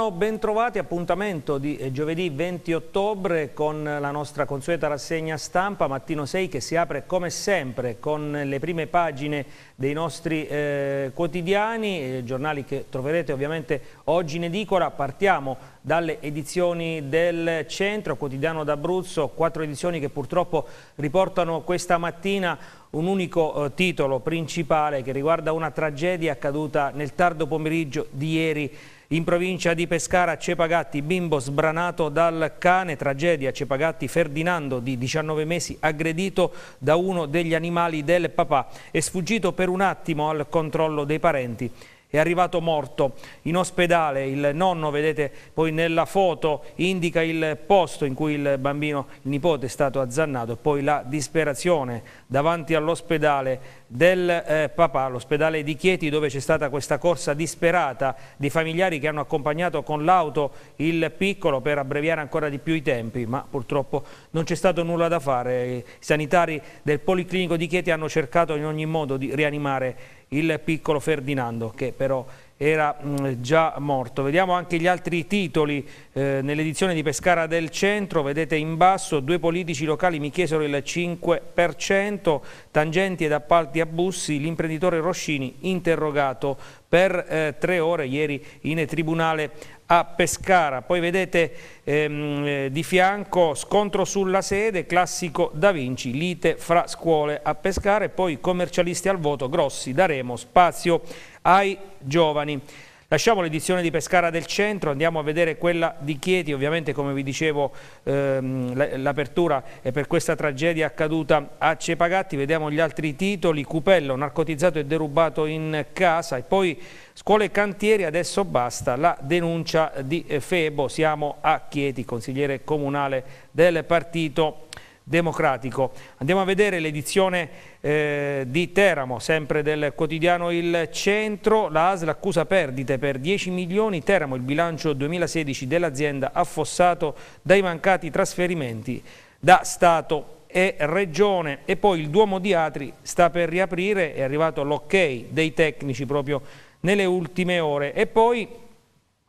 Buongiorno, bentrovati, appuntamento di eh, giovedì 20 ottobre con la nostra consueta rassegna stampa Mattino 6 che si apre come sempre con le prime pagine dei nostri eh, quotidiani, eh, giornali che troverete ovviamente oggi in edicola. Partiamo dalle edizioni del centro, quotidiano d'Abruzzo, quattro edizioni che purtroppo riportano questa mattina un unico eh, titolo principale che riguarda una tragedia accaduta nel tardo pomeriggio di ieri in provincia di Pescara, Cepagatti, bimbo sbranato dal cane, tragedia, Cepagatti, Ferdinando di 19 mesi, aggredito da uno degli animali del papà, è sfuggito per un attimo al controllo dei parenti è arrivato morto in ospedale. Il nonno, vedete poi nella foto, indica il posto in cui il bambino, il nipote, è stato azzannato. Poi la disperazione davanti all'ospedale del eh, papà, l'ospedale di Chieti, dove c'è stata questa corsa disperata di familiari che hanno accompagnato con l'auto il piccolo per abbreviare ancora di più i tempi, ma purtroppo non c'è stato nulla da fare. I sanitari del Policlinico di Chieti hanno cercato in ogni modo di rianimare il piccolo Ferdinando che però era mm, già morto. Vediamo anche gli altri titoli eh, nell'edizione di Pescara del Centro, vedete in basso due politici locali mi chiesero il 5%, tangenti ed appalti a bussi, l'imprenditore Roscini interrogato per eh, tre ore ieri in tribunale a Pescara. Poi vedete ehm, eh, di fianco scontro sulla sede, classico Da Vinci, lite fra scuole a Pescara e poi commercialisti al voto, Grossi, daremo spazio ai giovani. Lasciamo l'edizione di Pescara del centro, andiamo a vedere quella di Chieti, ovviamente come vi dicevo ehm, l'apertura è per questa tragedia accaduta a Cepagatti, vediamo gli altri titoli, Cupello narcotizzato e derubato in casa e poi scuole e cantieri, adesso basta la denuncia di eh, Febo, siamo a Chieti, consigliere comunale del partito democratico. Andiamo a vedere l'edizione eh, di Teramo, sempre del quotidiano Il Centro, la ASL accusa perdite per 10 milioni, Teramo il bilancio 2016 dell'azienda affossato dai mancati trasferimenti da Stato e Regione e poi il Duomo di Atri sta per riaprire, è arrivato l'ok dei tecnici proprio nelle ultime ore e poi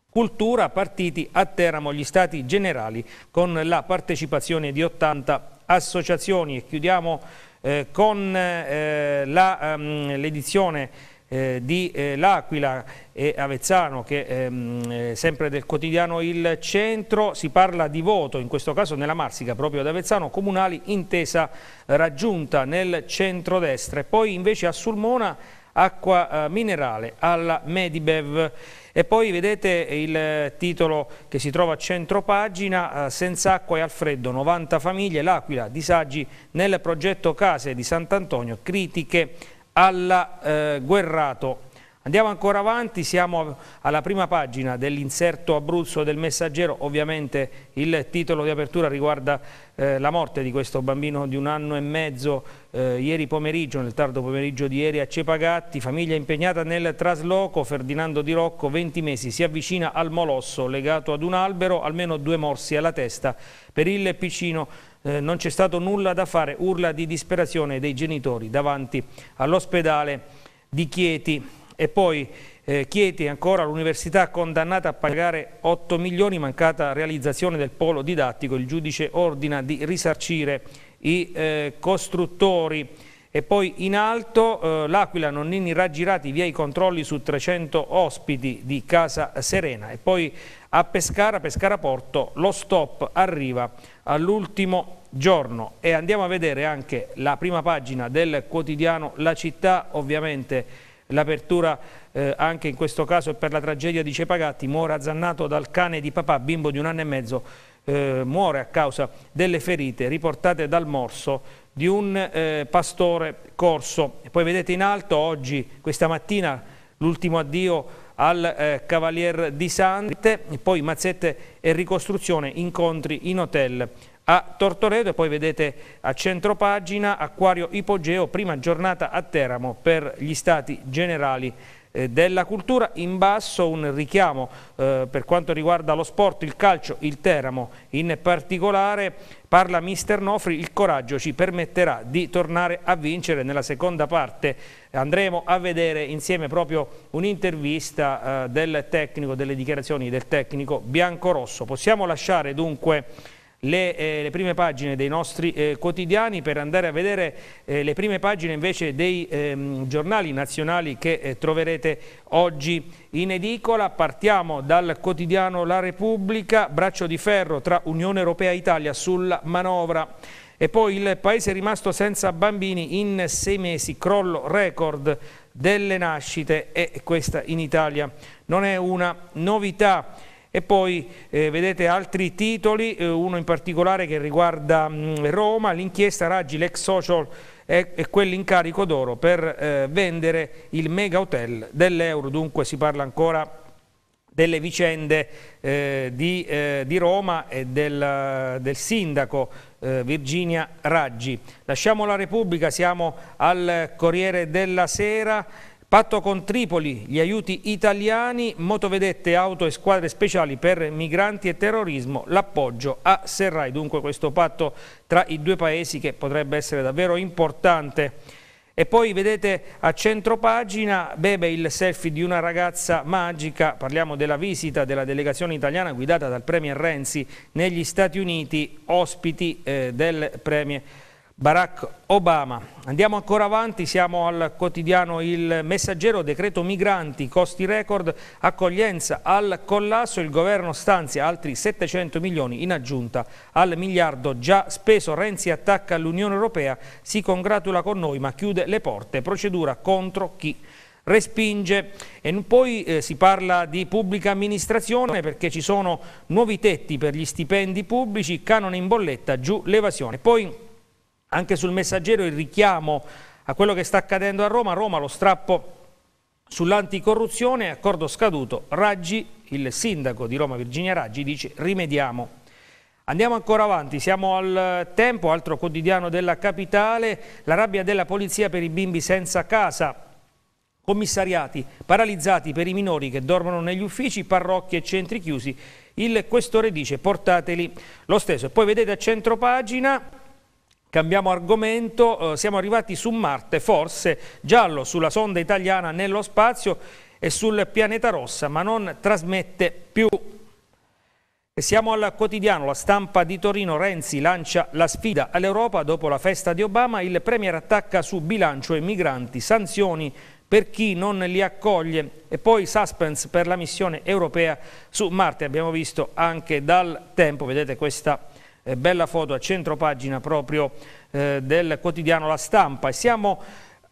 cultura partiti a Teramo gli stati generali con la partecipazione di 80 associazioni e chiudiamo eh, con eh, ehm, l'edizione ehm, di eh, L'Aquila e Avezzano, che ehm, eh, sempre del quotidiano Il Centro, si parla di voto, in questo caso nella Marsica, proprio ad Avezzano, comunali intesa raggiunta nel centrodestra. E poi invece a Sulmona acqua minerale alla Medibev. E poi vedete il titolo che si trova a centro pagina, eh, senza acqua e al freddo, 90 famiglie, l'Aquila, disagi nel progetto case di Sant'Antonio, critiche alla eh, Guerrato. Andiamo ancora avanti, siamo alla prima pagina dell'inserto Abruzzo del Messaggero, ovviamente il titolo di apertura riguarda eh, la morte di questo bambino di un anno e mezzo eh, ieri pomeriggio, nel tardo pomeriggio di ieri a Cepagatti, famiglia impegnata nel trasloco, Ferdinando Di Rocco, 20 mesi, si avvicina al molosso legato ad un albero, almeno due morsi alla testa, per il piccino eh, non c'è stato nulla da fare, urla di disperazione dei genitori davanti all'ospedale di Chieti. E poi eh, Chieti ancora l'università condannata a pagare 8 milioni, mancata realizzazione del polo didattico, il giudice ordina di risarcire i eh, costruttori. E poi in alto eh, l'Aquila Nonnini raggirati via i controlli su 300 ospiti di Casa Serena. E poi a Pescara, Pescara Porto, lo stop arriva all'ultimo giorno. E andiamo a vedere anche la prima pagina del quotidiano La Città, ovviamente L'apertura eh, anche in questo caso per la tragedia di Cepagatti, muore azzannato dal cane di papà, bimbo di un anno e mezzo, eh, muore a causa delle ferite riportate dal morso di un eh, pastore corso. E poi vedete in alto oggi, questa mattina, l'ultimo addio al eh, Cavalier di Sante, poi mazzette e ricostruzione, incontri in hotel a Tortoredo e poi vedete a centro pagina Acquario Ipogeo, prima giornata a Teramo per gli stati generali eh, della cultura, in basso un richiamo eh, per quanto riguarda lo sport, il calcio, il Teramo in particolare, parla mister Nofri, il coraggio ci permetterà di tornare a vincere nella seconda parte, andremo a vedere insieme proprio un'intervista eh, del tecnico, delle dichiarazioni del tecnico biancorosso, possiamo lasciare dunque le, eh, le prime pagine dei nostri eh, quotidiani per andare a vedere eh, le prime pagine invece dei ehm, giornali nazionali che eh, troverete oggi in edicola. Partiamo dal quotidiano La Repubblica, braccio di ferro tra Unione Europea e Italia sulla manovra. E poi il paese è rimasto senza bambini in sei mesi, crollo record delle nascite e questa in Italia non è una novità. E poi eh, vedete altri titoli, eh, uno in particolare che riguarda mh, mm, Roma, l'inchiesta Raggi, l'ex social e, e quell'incarico d'oro per eh, vendere il mega hotel dell'euro, dunque si parla ancora delle vicende eh, di, eh, di, Roma e del, del sindaco eh, Virginia Raggi. Lasciamo la Repubblica, siamo al Corriere della Sera. Patto con Tripoli, gli aiuti italiani, motovedette, auto e squadre speciali per migranti e terrorismo, l'appoggio a Serrai. Dunque questo patto tra i due paesi che potrebbe essere davvero importante. E poi vedete a centro pagina Bebe il selfie di una ragazza magica, parliamo della visita della delegazione italiana guidata dal Premier Renzi negli Stati Uniti, ospiti eh, del Premier Renzi. Barack Obama. Andiamo ancora avanti, siamo al quotidiano Il Messaggero, decreto migranti, costi record, accoglienza al collasso, il governo stanzia altri 700 milioni in aggiunta al miliardo già speso, Renzi attacca l'Unione Europea, si congratula con noi ma chiude le porte, procedura contro chi respinge e poi eh, si parla di pubblica amministrazione perché ci sono nuovi tetti per gli stipendi pubblici, canone in bolletta, giù l'evasione. Poi anche sul messaggero il richiamo a quello che sta accadendo a Roma, a Roma lo strappo sull'anticorruzione, accordo scaduto, Raggi, il sindaco di Roma Virginia Raggi, dice rimediamo. Andiamo ancora avanti, siamo al tempo, altro quotidiano della capitale, la rabbia della polizia per i bimbi senza casa, commissariati paralizzati per i minori che dormono negli uffici, parrocchie e centri chiusi, il questore dice portateli lo stesso. Poi vedete a centro pagina Cambiamo argomento, eh, siamo arrivati su Marte, forse giallo sulla sonda italiana nello spazio e sul pianeta rossa, ma non trasmette più. E siamo al quotidiano, la stampa di Torino, Renzi lancia la sfida all'Europa dopo la festa di Obama, il Premier attacca su bilancio e migranti, sanzioni per chi non li accoglie e poi suspense per la missione europea su Marte, abbiamo visto anche dal tempo, vedete questa eh, bella foto a centro pagina proprio eh, del quotidiano La Stampa. E siamo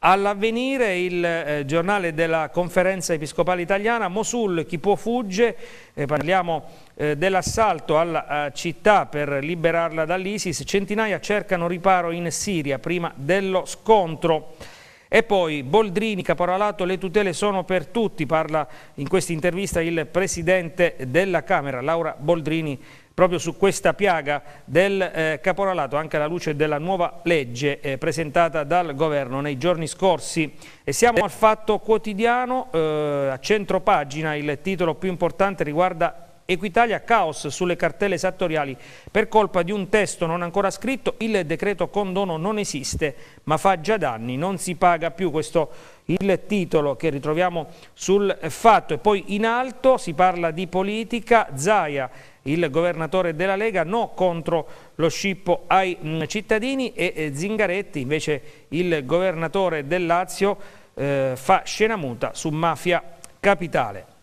all'avvenire il eh, giornale della conferenza episcopale italiana, Mosul, chi può fugge, eh, parliamo eh, dell'assalto alla città per liberarla dall'ISIS, centinaia cercano riparo in Siria prima dello scontro. E poi Boldrini, caporalato, le tutele sono per tutti, parla in questa intervista il Presidente della Camera, Laura Boldrini, proprio su questa piaga del eh, caporalato anche alla luce della nuova legge eh, presentata dal governo nei giorni scorsi. E siamo al fatto quotidiano, eh, a centro pagina il titolo più importante riguarda Equitalia caos sulle cartelle esattoriali per colpa di un testo non ancora scritto, il decreto condono non esiste ma fa già danni, non si paga più questo il titolo che ritroviamo sul fatto e poi in alto si parla di politica, Zaia il governatore della Lega, no contro lo scippo ai mm, cittadini e Zingaretti invece il governatore del Lazio eh, fa scena muta su Mafia Capitale.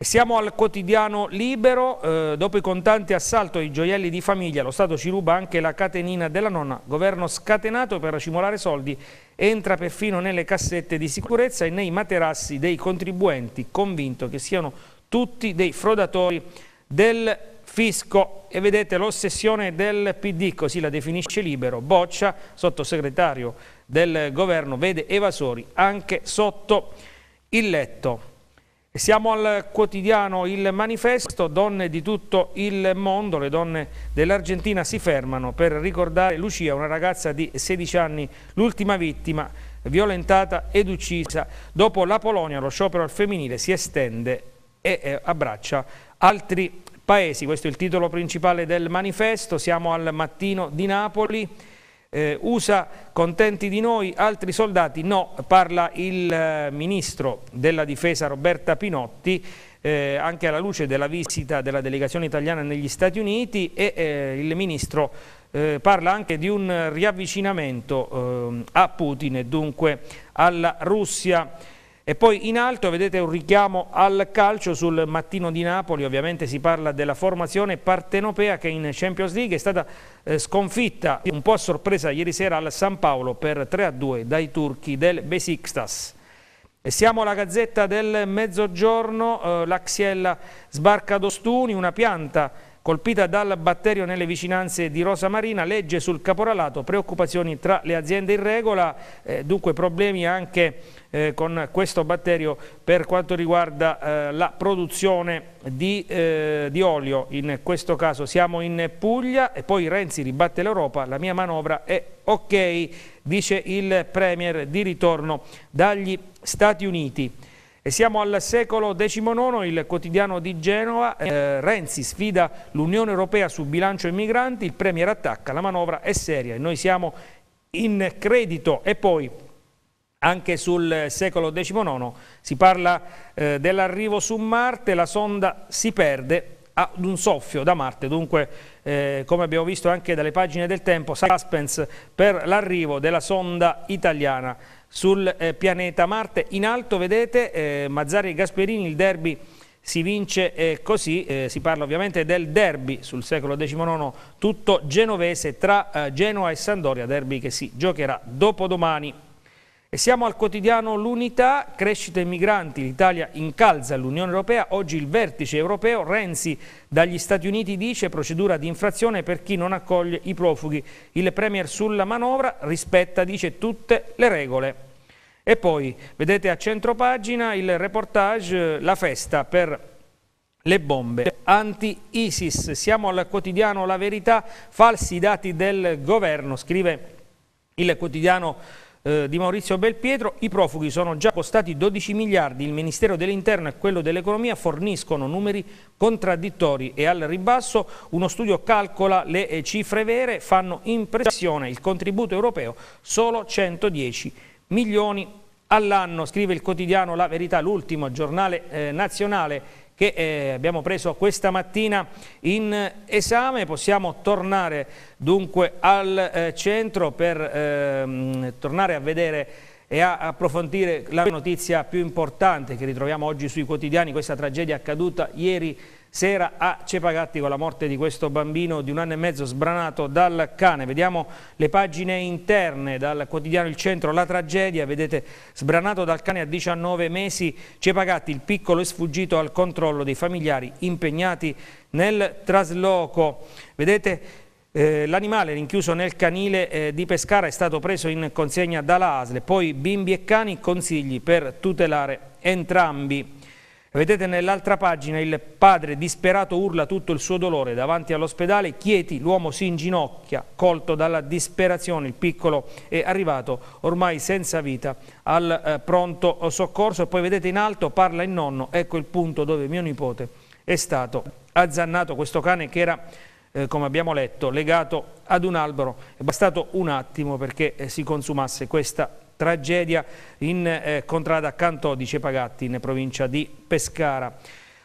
Siamo al quotidiano libero, eh, dopo i contanti assalto ai gioielli di famiglia, lo Stato ci ruba anche la catenina della nonna, governo scatenato per racimolare soldi, entra perfino nelle cassette di sicurezza e nei materassi dei contribuenti, convinto che siano tutti dei frodatori del fisco e vedete l'ossessione del PD, così la definisce libero, Boccia, sottosegretario del governo, vede evasori anche sotto il letto. Siamo al quotidiano Il Manifesto, donne di tutto il mondo, le donne dell'Argentina si fermano per ricordare Lucia, una ragazza di 16 anni, l'ultima vittima violentata ed uccisa. Dopo la Polonia lo sciopero al femminile si estende e eh, abbraccia Altri paesi, questo è il titolo principale del manifesto, siamo al mattino di Napoli. Eh, USA contenti di noi, altri soldati no, parla il eh, ministro della difesa Roberta Pinotti eh, anche alla luce della visita della delegazione italiana negli Stati Uniti e eh, il ministro eh, parla anche di un riavvicinamento ehm, a Putin e dunque alla Russia. E poi in alto vedete un richiamo al calcio sul mattino di Napoli, ovviamente si parla della formazione partenopea che in Champions League è stata eh, sconfitta un po' a sorpresa ieri sera al San Paolo per 3-2 dai turchi del Besiktas. E siamo alla Gazzetta del Mezzogiorno, eh, l'Axiella sbarca d'Ostuni, una pianta colpita dal batterio nelle vicinanze di Rosa Marina, legge sul caporalato, preoccupazioni tra le aziende in regola, eh, dunque problemi anche eh, con questo batterio per quanto riguarda eh, la produzione di, eh, di, olio. In questo caso siamo in Puglia e poi Renzi ribatte l'Europa, la mia manovra è ok, dice il Premier di ritorno dagli Stati Uniti. E siamo al secolo XIX, il quotidiano di Genova, eh, Renzi sfida l'Unione Europea sul bilancio immigranti, il Premier attacca, la manovra è seria e noi siamo in credito e poi anche sul secolo XIX si parla eh, dell'arrivo su Marte, la sonda si perde ad un soffio da Marte, dunque eh, come abbiamo visto anche dalle pagine del tempo, suspense per l'arrivo della sonda italiana sul eh, pianeta Marte. In alto vedete eh, Mazzari e Gasperini, il derby si vince eh, così, eh, si parla ovviamente del derby sul secolo XIX, tutto genovese tra eh, Genoa e Sandoria, derby che si giocherà dopodomani. E siamo al quotidiano L'Unità, crescita e migranti, l'Italia incalza l'Unione Europea, oggi il vertice europeo, Renzi dagli Stati Uniti dice procedura di infrazione per chi non accoglie i profughi, il Premier sulla manovra rispetta, dice, tutte le regole. E poi vedete a centro pagina il reportage La festa per le bombe anti-ISIS. Siamo al quotidiano La Verità, falsi dati del governo, scrive il quotidiano eh, di Maurizio Belpietro, i profughi sono già costati 12 miliardi, il Ministero dell'Interno e quello dell'Economia forniscono numeri contraddittori e al ribasso uno studio calcola le eh, cifre vere, fanno impressione il contributo europeo solo 110 milioni all'anno, scrive il quotidiano La Verità, l'ultimo giornale eh, nazionale che eh, abbiamo preso questa mattina in esame. Possiamo tornare dunque al eh, centro per ehm, tornare a vedere e a approfondire la notizia più importante che ritroviamo oggi sui quotidiani, questa tragedia accaduta ieri sera a Cepagatti con la morte di questo bambino di un anno e mezzo sbranato dal cane. Vediamo le pagine interne dal quotidiano Il Centro, la tragedia, vedete sbranato dal cane a 19 mesi Cepagatti, il piccolo è sfuggito al controllo dei familiari impegnati nel trasloco. Vedete eh, L'animale rinchiuso nel canile eh, di Pescara è stato preso in consegna dalla ASL, poi bimbi e cani consigli per tutelare entrambi. Vedete nell'altra pagina il padre disperato urla tutto il suo dolore davanti all'ospedale. Chieti, l'uomo si inginocchia, colto dalla disperazione. Il piccolo è arrivato ormai senza vita al eh, pronto soccorso. E poi vedete in alto parla il nonno. Ecco il punto dove mio nipote è stato azzannato. Questo cane che era, eh, come abbiamo letto, legato ad un albero. È bastato un attimo perché eh, si consumasse questa tragedia in eh, Contrada accanto dice Cepagatti in provincia di Pescara.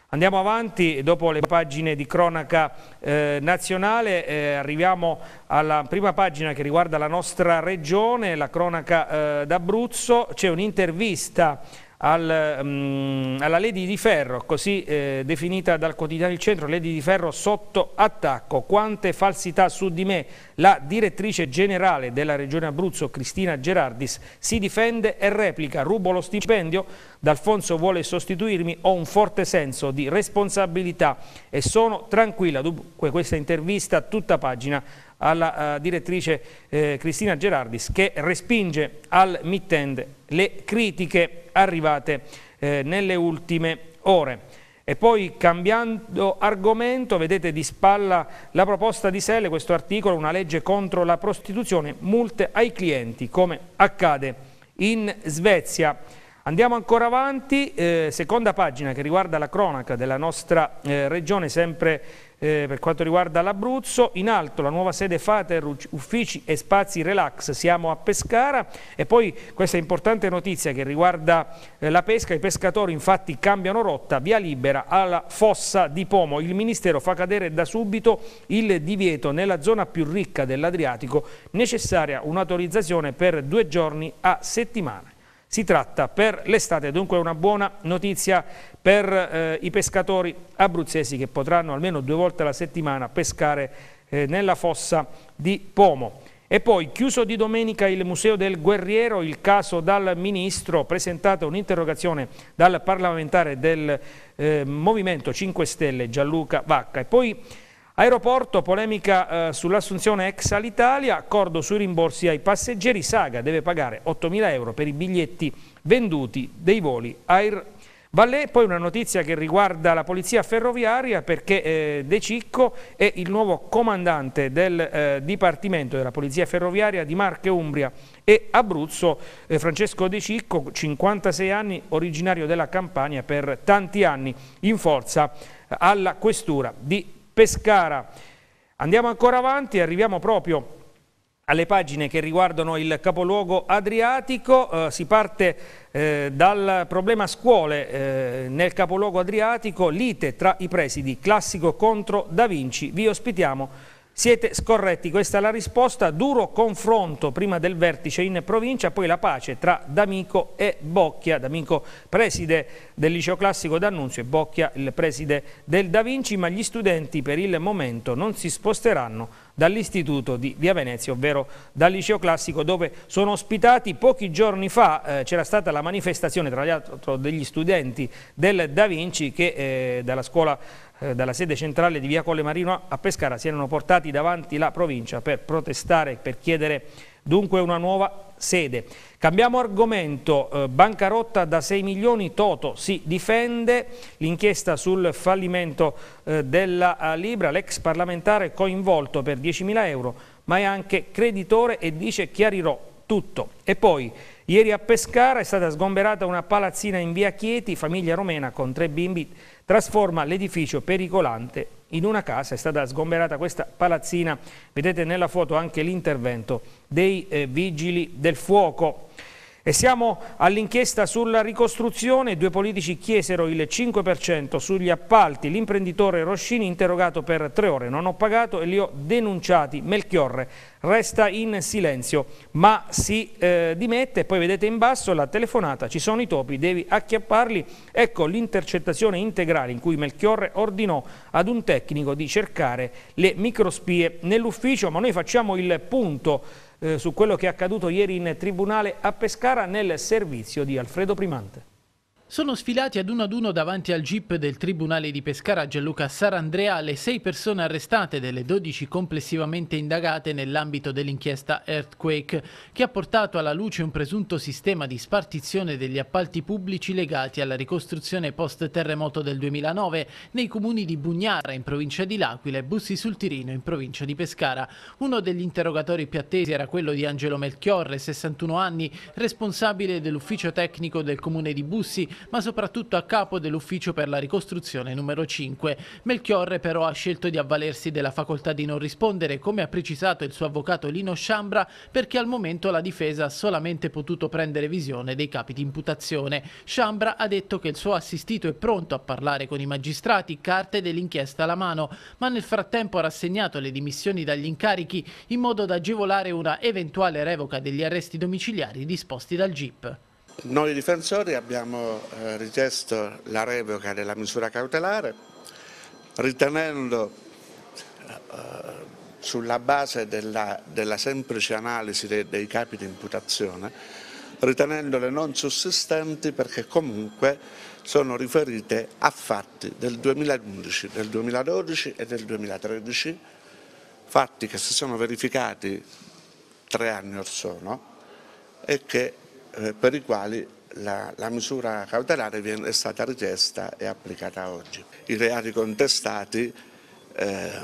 Andiamo avanti, dopo le pagine di cronaca eh, nazionale eh, arriviamo alla prima pagina che riguarda la nostra regione, la cronaca eh, d'Abruzzo, c'è un'intervista al, um, alla Lady di Ferro, così eh, definita dal quotidiano Il Centro, Lady di Ferro sotto attacco. Quante falsità su di me? La direttrice generale della Regione Abruzzo, Cristina Gerardis, si difende e replica. Rubo lo stipendio, D'Alfonso vuole sostituirmi, ho un forte senso di responsabilità e sono tranquilla. Dunque questa intervista tutta pagina alla eh, direttrice eh, Cristina Gerardis che respinge al mittend le critiche arrivate eh, nelle ultime ore. E poi cambiando argomento, vedete di spalla la proposta di Selle, questo articolo, una legge contro la prostituzione, multe ai clienti, come accade in Svezia. Andiamo ancora avanti, eh, seconda pagina che riguarda la cronaca della nostra eh, regione, sempre eh, per quanto riguarda l'Abruzzo, in alto la nuova sede Fater, uffici e spazi relax, siamo a Pescara e poi questa importante notizia che riguarda eh, la pesca, i pescatori infatti cambiano rotta, via libera alla fossa di Pomo, il Ministero fa cadere da subito il divieto nella zona più ricca dell'Adriatico, necessaria un'autorizzazione per due giorni a settimana si tratta per l'estate, dunque una buona notizia per eh, i pescatori abruzzesi che potranno almeno due volte alla settimana pescare eh, nella fossa di Pomo. E poi, chiuso di domenica il Museo del Guerriero, il caso dal Ministro, presentata un'interrogazione dal parlamentare del eh, Movimento 5 Stelle Gianluca Vacca. E poi Aeroporto, polemica eh, sull'assunzione ex Alitalia, accordo sui rimborsi ai passeggeri, Saga deve pagare 8.000 euro per i biglietti venduti dei voli Air Vallée. Poi una notizia che riguarda la polizia ferroviaria perché eh, De Cicco è il nuovo comandante del eh, Dipartimento della Polizia Ferroviaria di Marche, Umbria e Abruzzo. Eh, Francesco De Cicco, 56 anni, originario della Campania per tanti anni in forza eh, alla questura di Pescara. Andiamo ancora avanti, arriviamo proprio alle pagine che riguardano il capoluogo adriatico, eh, si parte eh, dal problema scuole eh, nel capoluogo adriatico, lite tra i presidi, classico contro Da Vinci, vi ospitiamo siete scorretti, questa è la risposta, duro confronto prima del vertice in provincia, poi la pace tra D'Amico e Bocchia, D'Amico preside del liceo classico d'Annunzio e Bocchia il preside del Da Vinci, ma gli studenti per il momento non si sposteranno dall'istituto di Via Venezia, ovvero dal liceo classico dove sono ospitati pochi giorni fa, eh, c'era stata la manifestazione tra gli altri degli studenti del Da Vinci che eh, dalla scuola eh, dalla sede centrale di Via Colle Marino a Pescara si erano portati davanti la provincia per protestare, per chiedere dunque una nuova sede. Cambiamo argomento, eh, bancarotta da 6 milioni, Toto si difende, l'inchiesta sul fallimento eh, della eh, Libra, l'ex parlamentare coinvolto per 10 mila euro, ma è anche creditore e dice chiarirò tutto. E poi, ieri a Pescara è stata sgomberata una palazzina in via Chieti, famiglia romena con tre bimbi trasforma l'edificio pericolante in una casa, è stata sgomberata questa palazzina, vedete nella foto anche l'intervento dei eh, vigili del fuoco. E siamo all'inchiesta sulla ricostruzione. Due politici chiesero il 5% sugli appalti. L'imprenditore Roscini, interrogato per tre ore, non ho pagato e li ho denunciati. Melchiorre resta in silenzio, ma si eh, dimette. Poi vedete in basso la telefonata. Ci sono i topi, devi acchiapparli. Ecco l'intercettazione integrale in cui Melchiorre ordinò ad un tecnico di cercare le microspie nell'ufficio. Ma noi facciamo il punto eh, su quello che è accaduto ieri in tribunale a Pescara nel servizio di Alfredo Primante. Sono sfilati ad uno ad uno davanti al jeep del Tribunale di Pescara Gianluca Sarandrea le sei persone arrestate delle 12 complessivamente indagate nell'ambito dell'inchiesta Earthquake, che ha portato alla luce un presunto sistema di spartizione degli appalti pubblici legati alla ricostruzione post-terremoto del 2009 nei comuni di Bugnara in provincia di L'Aquila e Bussi sul Tirino in provincia di Pescara. Uno degli interrogatori più attesi era quello di Angelo Melchiorre, 61 anni, responsabile dell'ufficio tecnico del comune di Bussi, ma soprattutto a capo dell'ufficio per la ricostruzione numero 5. Melchiorre però ha scelto di avvalersi della facoltà di non rispondere, come ha precisato il suo avvocato Lino Sciambra, perché al momento la difesa ha solamente potuto prendere visione dei capi di imputazione. Sciambra ha detto che il suo assistito è pronto a parlare con i magistrati, carte dell'inchiesta alla mano, ma nel frattempo ha rassegnato le dimissioni dagli incarichi in modo da agevolare una eventuale revoca degli arresti domiciliari disposti dal GIP. Noi difensori abbiamo eh, richiesto la revoca della misura cautelare ritenendo eh, sulla base della, della semplice analisi dei, dei capi di imputazione ritenendole non sussistenti perché comunque sono riferite a fatti del 2011, del 2012 e del 2013 fatti che si sono verificati tre anni or sono e che eh, per i quali la, la, misura cautelare viene, è stata richiesta e applicata oggi. I reati contestati eh,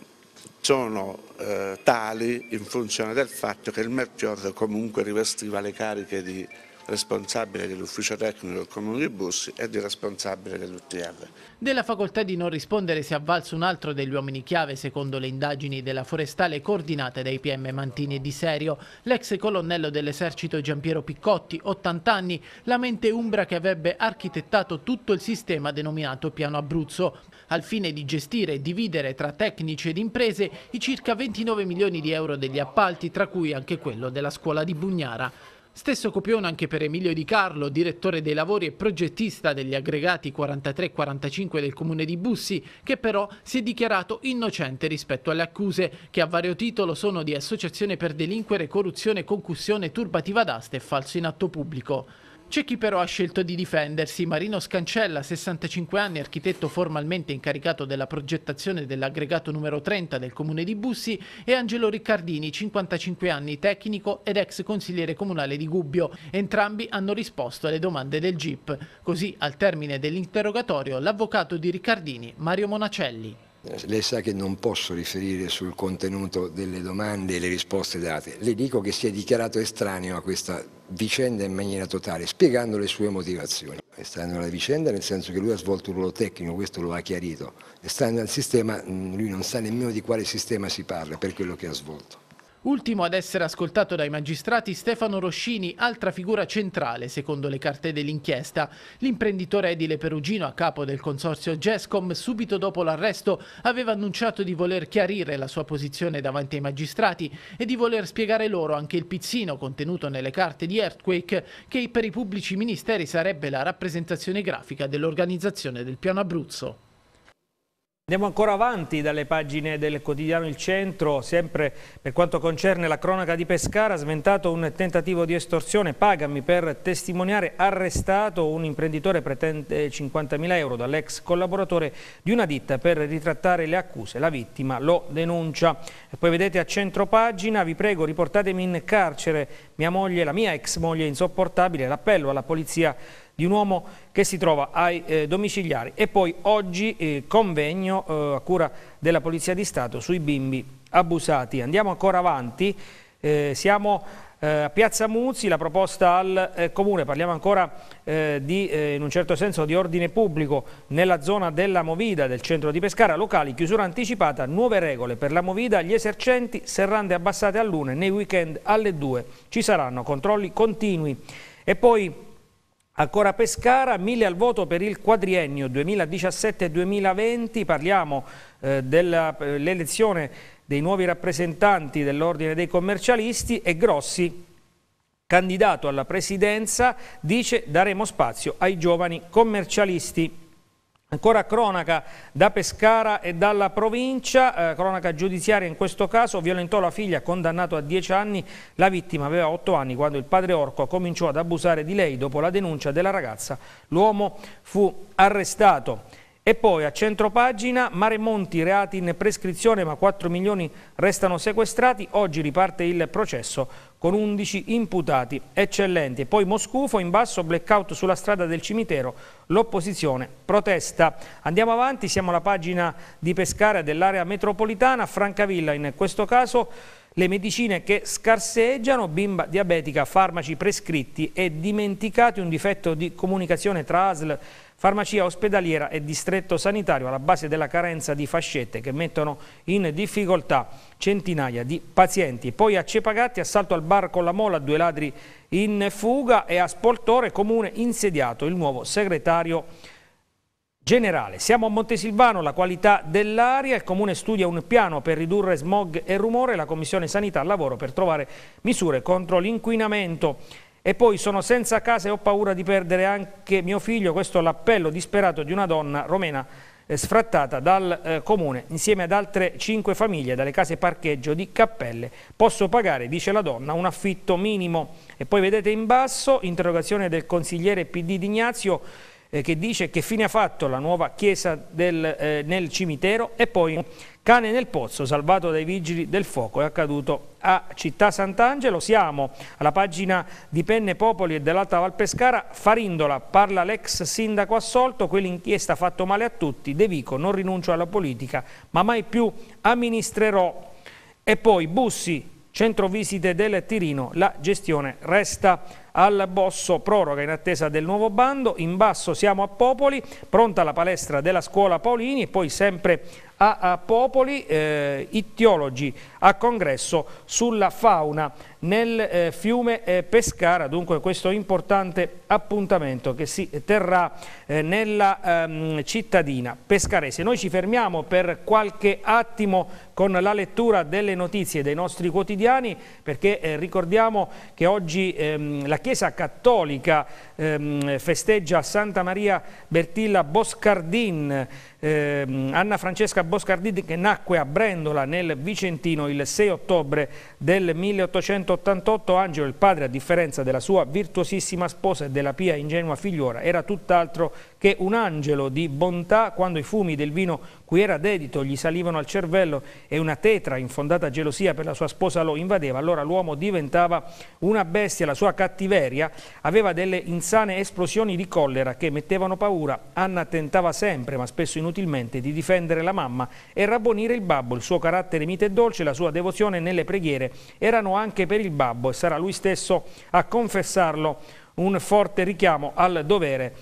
sono eh, tali in funzione del fatto che il Merchiorio comunque rivestiva le cariche di responsabile dell'ufficio tecnico del Comune di Bussi e di responsabile dell'UTR. Della facoltà di non rispondere si è avvalso un altro degli uomini chiave secondo le indagini della forestale coordinate dai PM Mantini e Di Serio. L'ex colonnello dell'esercito Giampiero Piccotti, 80 anni, la mente umbra che avrebbe architettato tutto il sistema denominato Piano Abruzzo, al fine di gestire e dividere tra tecnici ed imprese i circa 29 milioni di euro degli appalti, tra cui anche quello della scuola di Bugnara. Stesso copione anche per Emilio Di Carlo, direttore dei lavori e progettista degli aggregati 43 e 45 del comune di Bussi, che però si è dichiarato innocente rispetto alle accuse, che a vario titolo sono di associazione per delinquere, corruzione, concussione, turbativa d'asta e falso in atto pubblico. C'è chi però ha scelto di difendersi. Marino Scancella, 65 anni, architetto formalmente incaricato della progettazione dell'aggregato numero 30 del comune di Bussi, e Angelo Riccardini, 55 anni, tecnico ed ex consigliere comunale di Gubbio. Entrambi hanno risposto alle domande del GIP. Così, al termine dell'interrogatorio, l'avvocato di Riccardini, Mario Monacelli. Eh, lei sa che non posso riferire sul contenuto delle domande e le risposte date. Le dico che si è dichiarato estraneo a questa vicenda in maniera totale, spiegando le sue motivazioni. Estraneo alla vicenda nel senso che lui ha svolto un ruolo tecnico, questo lo ha chiarito. Estraneo al sistema, mm, lui non sa nemmeno di quale sistema si parla per quello che ha svolto. Ultimo ad essere ascoltato dai magistrati Stefano Roscini, altra figura centrale secondo le carte dell'inchiesta. L'imprenditore edile perugino a capo del consorzio Gescom subito dopo l'arresto aveva annunciato di voler chiarire la sua posizione davanti ai magistrati e di voler spiegare loro anche il pizzino contenuto nelle carte di Earthquake che per i pubblici ministeri sarebbe la rappresentazione grafica dell'organizzazione del piano Abruzzo. Andiamo ancora avanti dalle pagine del quotidiano Il Centro, sempre per quanto concerne la cronaca di Pescara, sventato un tentativo di estorsione, pagami per testimoniare, arrestato un imprenditore pretende 50.000 euro dall'ex collaboratore di una ditta per ritrattare le accuse, la vittima lo denuncia. E poi vedete a centro pagina, vi prego riportatemi in carcere, mia moglie, la mia ex moglie insopportabile, l'appello alla polizia di un uomo che si trova ai eh, domiciliari e poi oggi eh, convegno eh, a cura della Polizia di Stato sui bimbi abusati. Andiamo ancora avanti, eh, siamo eh, a Piazza Muzzi, la proposta al eh, Comune, parliamo ancora di, in un certo senso di ordine pubblico nella zona della Movida del centro di Pescara, locali, chiusura anticipata, nuove regole per la Movida, gli esercenti, serrande abbassate all'una, nei weekend alle due ci saranno controlli continui e poi Ancora Pescara, mille al voto per il quadriennio 2017-2020, parliamo eh, dell'elezione eh, dei nuovi rappresentanti dell'Ordine dei Commercialisti e Grossi, candidato alla presidenza, dice daremo spazio ai giovani commercialisti. Ancora cronaca da Pescara e dalla provincia, eh, cronaca giudiziaria in questo caso, violentò la figlia condannato a 10 anni, la vittima aveva 8 anni quando il padre Orco cominciò ad abusare di lei dopo la denuncia della ragazza, l'uomo fu arrestato. E poi a centropagina Maremonti, reati in prescrizione ma 4 milioni restano sequestrati, oggi riparte il processo con 11 imputati eccellenti. E poi Moscufo in basso, blackout sulla strada del cimitero, l'opposizione protesta. Andiamo avanti, siamo alla pagina di Pescara dell'area metropolitana, Francavilla in questo caso le medicine che scarseggiano, bimba diabetica, farmaci prescritti e dimenticati un difetto di comunicazione tra ASL Farmacia ospedaliera e distretto sanitario alla base della carenza di fascette che mettono in difficoltà centinaia di pazienti. Poi a Cepagatti assalto al bar con la mola, due ladri in fuga e a Spoltore comune insediato il nuovo segretario Generale, siamo a Montesilvano, la qualità dell'aria, il Comune studia un piano per ridurre smog e rumore, la Commissione Sanità al lavoro per trovare misure contro l'inquinamento. E poi sono senza casa e ho paura di perdere anche mio figlio, questo è l'appello disperato di una donna romena eh, sfrattata dal eh, comune insieme ad altre cinque famiglie dalle case parcheggio di Cappelle. Posso pagare, dice la donna, un affitto minimo. E poi vedete in basso, interrogazione del consigliere PD di Ignazio, eh, che dice che fine ha fatto la nuova chiesa del, eh, nel cimitero e poi cane nel pozzo salvato dai vigili del fuoco è accaduto a Città Sant'Angelo. Siamo alla pagina di Penne Popoli e dell'Alta Val Pescara. Farindola parla l'ex sindaco assolto, quell'inchiesta ha fatto male a tutti. De Vico non rinuncio alla politica ma mai più amministrerò. E poi Bussi, centro visite del Tirino, la gestione resta al Bosso, proroga in attesa del nuovo bando, in basso siamo a Popoli, pronta la palestra della scuola Paolini e poi sempre a, a Popoli, eh, ittiologi a congresso sulla fauna nel eh, fiume eh, Pescara, dunque questo importante appuntamento che si terrà eh, nella ehm, cittadina pescarese. Noi ci fermiamo per qualche attimo con la lettura delle notizie dei nostri quotidiani perché eh, ricordiamo che oggi ehm, la Chiesa Chiesa Cattolica ehm, festeggia Santa Maria Bertilla Boscardin, eh, Anna Francesca Boscardini che nacque a Brendola nel Vicentino il 6 ottobre del 1888. Angelo, il padre, a differenza della sua virtuosissima sposa e della pia ingenua figliuola, era tutt'altro che un angelo di bontà quando i fumi del vino cui era dedito gli salivano al cervello e una tetra infondata gelosia per la sua sposa lo invadeva, allora l'uomo diventava una bestia, la sua cattiveria aveva delle insane esplosioni di collera che mettevano paura. Anna tentava sempre, ma spesso inutile inutilmente di difendere la mamma e rabbonire il babbo. Il suo carattere mite e dolce, la sua devozione nelle preghiere erano anche per il babbo e sarà lui stesso a confessarlo un forte richiamo al dovere.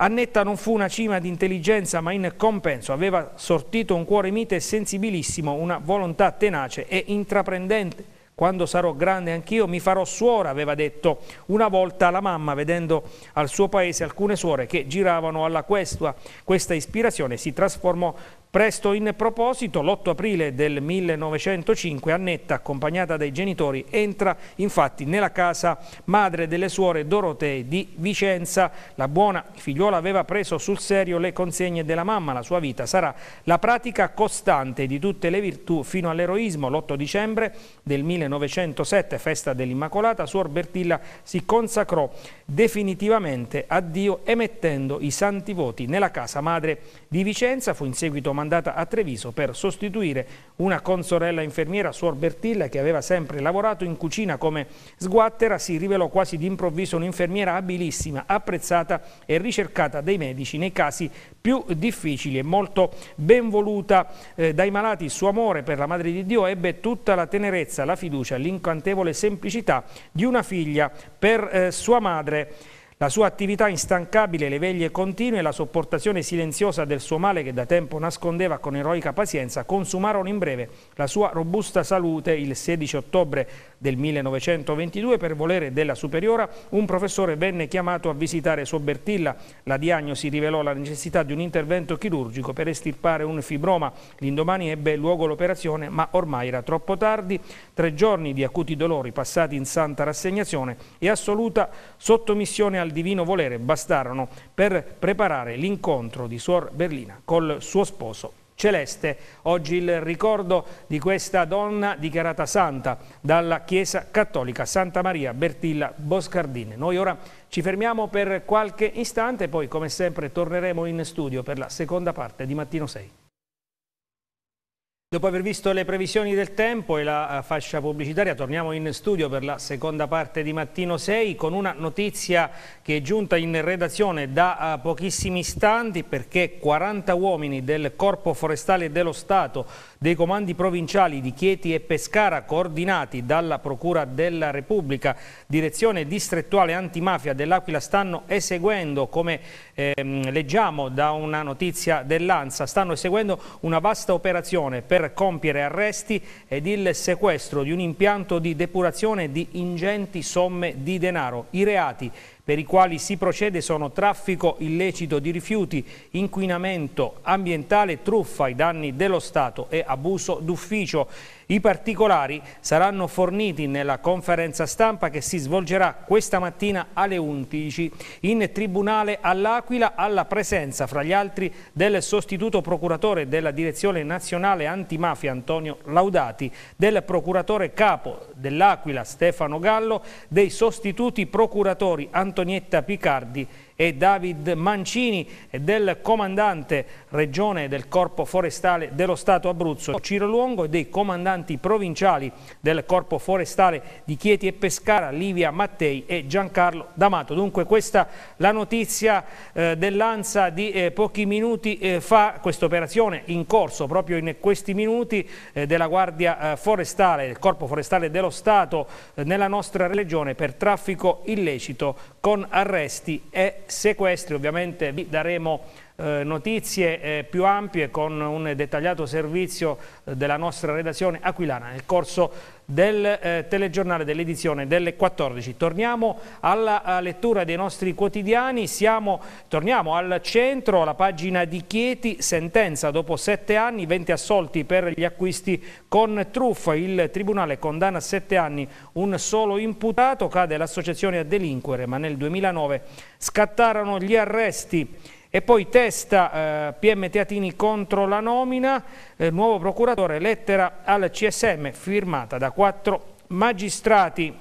Annetta non fu una cima di intelligenza, ma in compenso aveva sortito un cuore mite e sensibilissimo, una volontà tenace e intraprendente quando sarò grande anch'io mi farò suora, aveva detto una volta la mamma, vedendo al suo paese alcune suore che giravano alla questua. Questa ispirazione si trasformò Presto in proposito, l'8 aprile del 1905, Annetta, accompagnata dai genitori, entra infatti nella casa madre delle suore Dorotee di Vicenza. La buona figliuola aveva preso sul serio le consegne della mamma. La sua vita sarà la pratica costante di tutte le virtù fino all'eroismo. L'8 dicembre del 1907, festa dell'Immacolata, suor Bertilla si consacrò definitivamente a Dio emettendo i santi voti nella casa madre di Vicenza. Fu in seguito mandata a Treviso per sostituire una consorella infermiera, Suor Bertilla, che aveva sempre lavorato in cucina come sguattera, si rivelò quasi d'improvviso un'infermiera abilissima, apprezzata e ricercata dai medici nei casi più difficili e molto ben voluta eh, dai malati. Il suo amore per la Madre di Dio ebbe tutta la tenerezza, la fiducia, l'incantevole semplicità di una figlia per eh, sua madre. La sua attività instancabile, le veglie continue e la sopportazione silenziosa del suo male che da tempo nascondeva con eroica pazienza consumarono in breve la sua robusta salute il 16 ottobre del 1922 per volere della superiora un professore venne chiamato a visitare Sobertilla. La diagnosi rivelò la necessità di un intervento chirurgico per estirpare un fibroma. L'indomani ebbe luogo l'operazione ma ormai era troppo tardi. Tre giorni di acuti dolori passati in santa rassegnazione e assoluta sottomissione alle al divino volere bastarono per preparare l'incontro di Suor Berlina col suo sposo celeste. Oggi il ricordo di questa donna dichiarata santa dalla Chiesa Cattolica Santa Maria Bertilla Boscardine. Noi ora ci fermiamo per qualche istante, poi come sempre torneremo in studio per la seconda parte di Mattino 6. Dopo aver visto le previsioni del tempo e la eh, fascia pubblicitaria torniamo in studio per la seconda parte di Mattino 6 con una notizia che è giunta in redazione da eh, pochissimi istanti perché 40 uomini del Corpo Forestale dello Stato dei comandi provinciali di Chieti e Pescara coordinati dalla Procura della Repubblica, direzione distrettuale antimafia dell'Aquila stanno eseguendo, come ehm, leggiamo da una notizia dell'ANSA, stanno eseguendo una vasta operazione per compiere arresti ed il sequestro di un impianto di depurazione di ingenti somme di denaro. I reati per i quali si procede sono traffico illecito di rifiuti, inquinamento ambientale, truffa ai danni dello Stato e abuso d'ufficio. I particolari saranno forniti nella conferenza stampa che si svolgerà questa mattina alle 11 in Tribunale all'Aquila alla presenza, fra gli altri, del sostituto procuratore della Direzione Nazionale Antimafia Antonio Laudati, del procuratore capo dell'Aquila Stefano Gallo, dei sostituti procuratori Antonietta Picardi e David Mancini e del comandante regione del Corpo Forestale dello Stato Abruzzo Ciro Luongo e dei comandanti provinciali del Corpo Forestale di Chieti e Pescara Livia Mattei e Giancarlo D'Amato. Dunque questa la notizia eh, dell'Ansa di eh, pochi minuti eh, fa, questa operazione in corso proprio in questi minuti eh, della Guardia eh, Forestale, del Corpo Forestale dello lo Stato eh, nella nostra regione per traffico illecito con arresti e sequestri. Ovviamente vi daremo eh, notizie eh, più ampie con un dettagliato servizio eh, della nostra redazione aquilana nel corso del eh, telegiornale dell'edizione delle 14. Torniamo alla lettura dei nostri quotidiani, Siamo, torniamo al centro, alla pagina di Chieti, sentenza dopo sette anni, 20 assolti per gli acquisti con truffa, il Tribunale condanna a sette anni un solo imputato, cade l'associazione a delinquere, ma nel 2009 scattarono gli arresti e poi testa eh, PM Teatini contro la nomina, eh, nuovo procuratore, lettera al CSM firmata da quattro magistrati.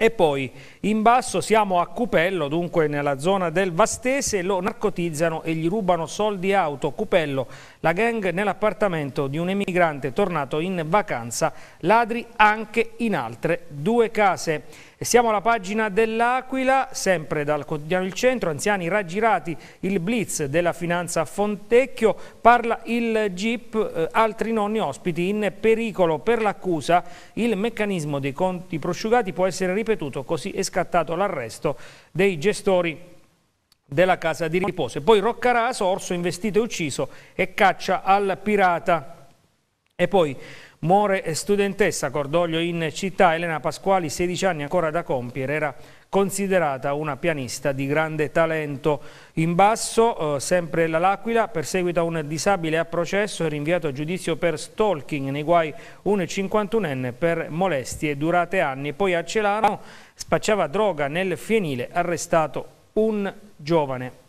E poi in basso siamo a Cupello, dunque nella zona del Vastese, lo narcotizzano e gli rubano soldi e auto. Cupello, la gang nell'appartamento di un emigrante tornato in vacanza, ladri anche in altre due case. E siamo alla pagina dell'Aquila, sempre dal quotidiano Il Centro, anziani raggirati, il blitz della finanza Fontecchio, parla il Jeep, eh, altri nonni ospiti in pericolo per l'accusa, il meccanismo dei conti prosciugati può essere ripetuto così escalante scattato l'arresto dei gestori della casa di riposo. E poi Roccaraso, orso investito e ucciso e caccia al pirata. E poi Muore studentessa, cordoglio in città, Elena Pasquali, 16 anni ancora da compiere, era considerata una pianista di grande talento. In basso, eh, sempre la L'Aquila, perseguita un disabile a processo e rinviato a giudizio per stalking, nei guai un 51enne per molestie durate anni. Poi a Celano spacciava droga nel fienile, arrestato un giovane.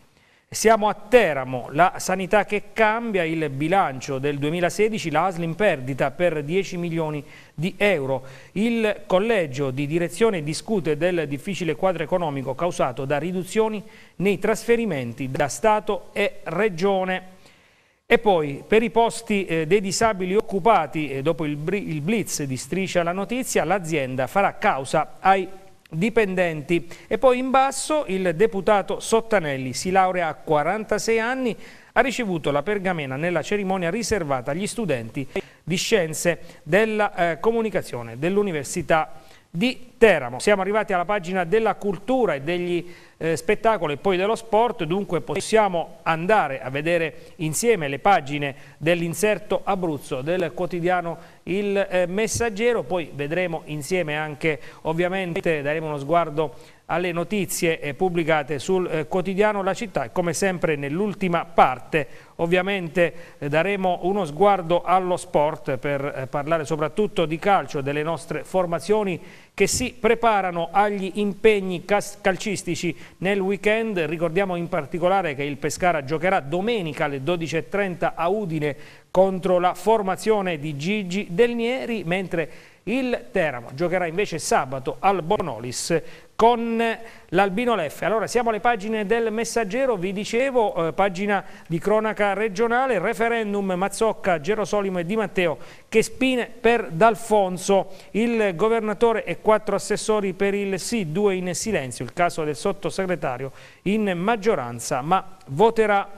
Siamo a Teramo, la sanità che cambia, il bilancio del 2016, l'ASL in perdita per 10 milioni di euro. Il collegio di direzione discute del difficile quadro economico causato da riduzioni nei trasferimenti da Stato e Regione. E poi per i posti eh, dei disabili occupati eh, dopo il blitz di Striscia la Notizia, l'azienda farà causa ai dipendenti. E poi in basso il deputato Sottanelli si laurea a 46 anni, ha ricevuto la pergamena nella cerimonia riservata agli studenti di Scienze della eh, Comunicazione dell'Università di Teramo. Siamo arrivati alla pagina della cultura e degli eh, spettacoli e poi dello sport, dunque possiamo andare a vedere insieme le pagine dell'inserto Abruzzo del quotidiano Il eh, Messaggero, poi vedremo insieme anche ovviamente, daremo uno sguardo alle notizie eh, pubblicate sul eh, quotidiano La Città e come sempre nell'ultima parte ovviamente eh, daremo uno sguardo allo sport per parlare soprattutto di calcio, delle nostre formazioni che si preparano agli impegni calcistici nel weekend. Ricordiamo in particolare che il Pescara giocherà domenica alle 12.30 a Udine contro la formazione di Gigi Delnieri, mentre il Teramo giocherà invece sabato al Bonolis con l'Albino Leffe. Allora siamo alle pagine del Messaggero, vi dicevo, eh, pagina di cronaca regionale, referendum Mazzocca, Gerosolimo e Di Matteo che spine per D'Alfonso, il governatore e quattro assessori per il sì, due in silenzio, il caso del sottosegretario in maggioranza, ma voterà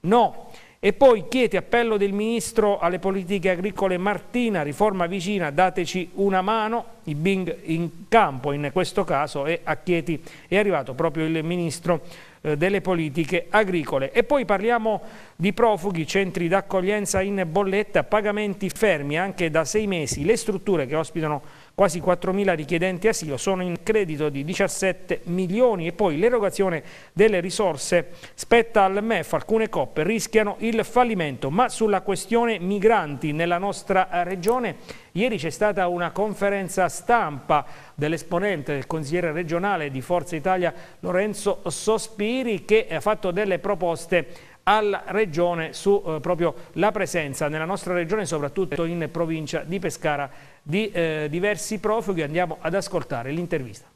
no. E poi Chieti, appello del Ministro alle politiche agricole Martina, riforma vicina, dateci una mano, i Bing in campo in questo caso e a Chieti è arrivato proprio il Ministro eh, delle politiche agricole. E poi parliamo di profughi, centri d'accoglienza in bolletta, pagamenti fermi anche da sei mesi, le strutture che ospitano quasi 4.000 richiedenti asilo sono in credito di 17 milioni e poi l'erogazione delle risorse spetta al MEF, alcune coppe rischiano il fallimento, ma sulla questione migranti nella nostra eh, regione ieri c'è stata una conferenza stampa dell'esponente del consigliere regionale di Forza Italia Lorenzo Sospiri che ha fatto delle proposte alla regione su eh, proprio la presenza nella nostra regione, soprattutto in provincia di Pescara, di eh, diversi profughi. Andiamo ad ascoltare l'intervista.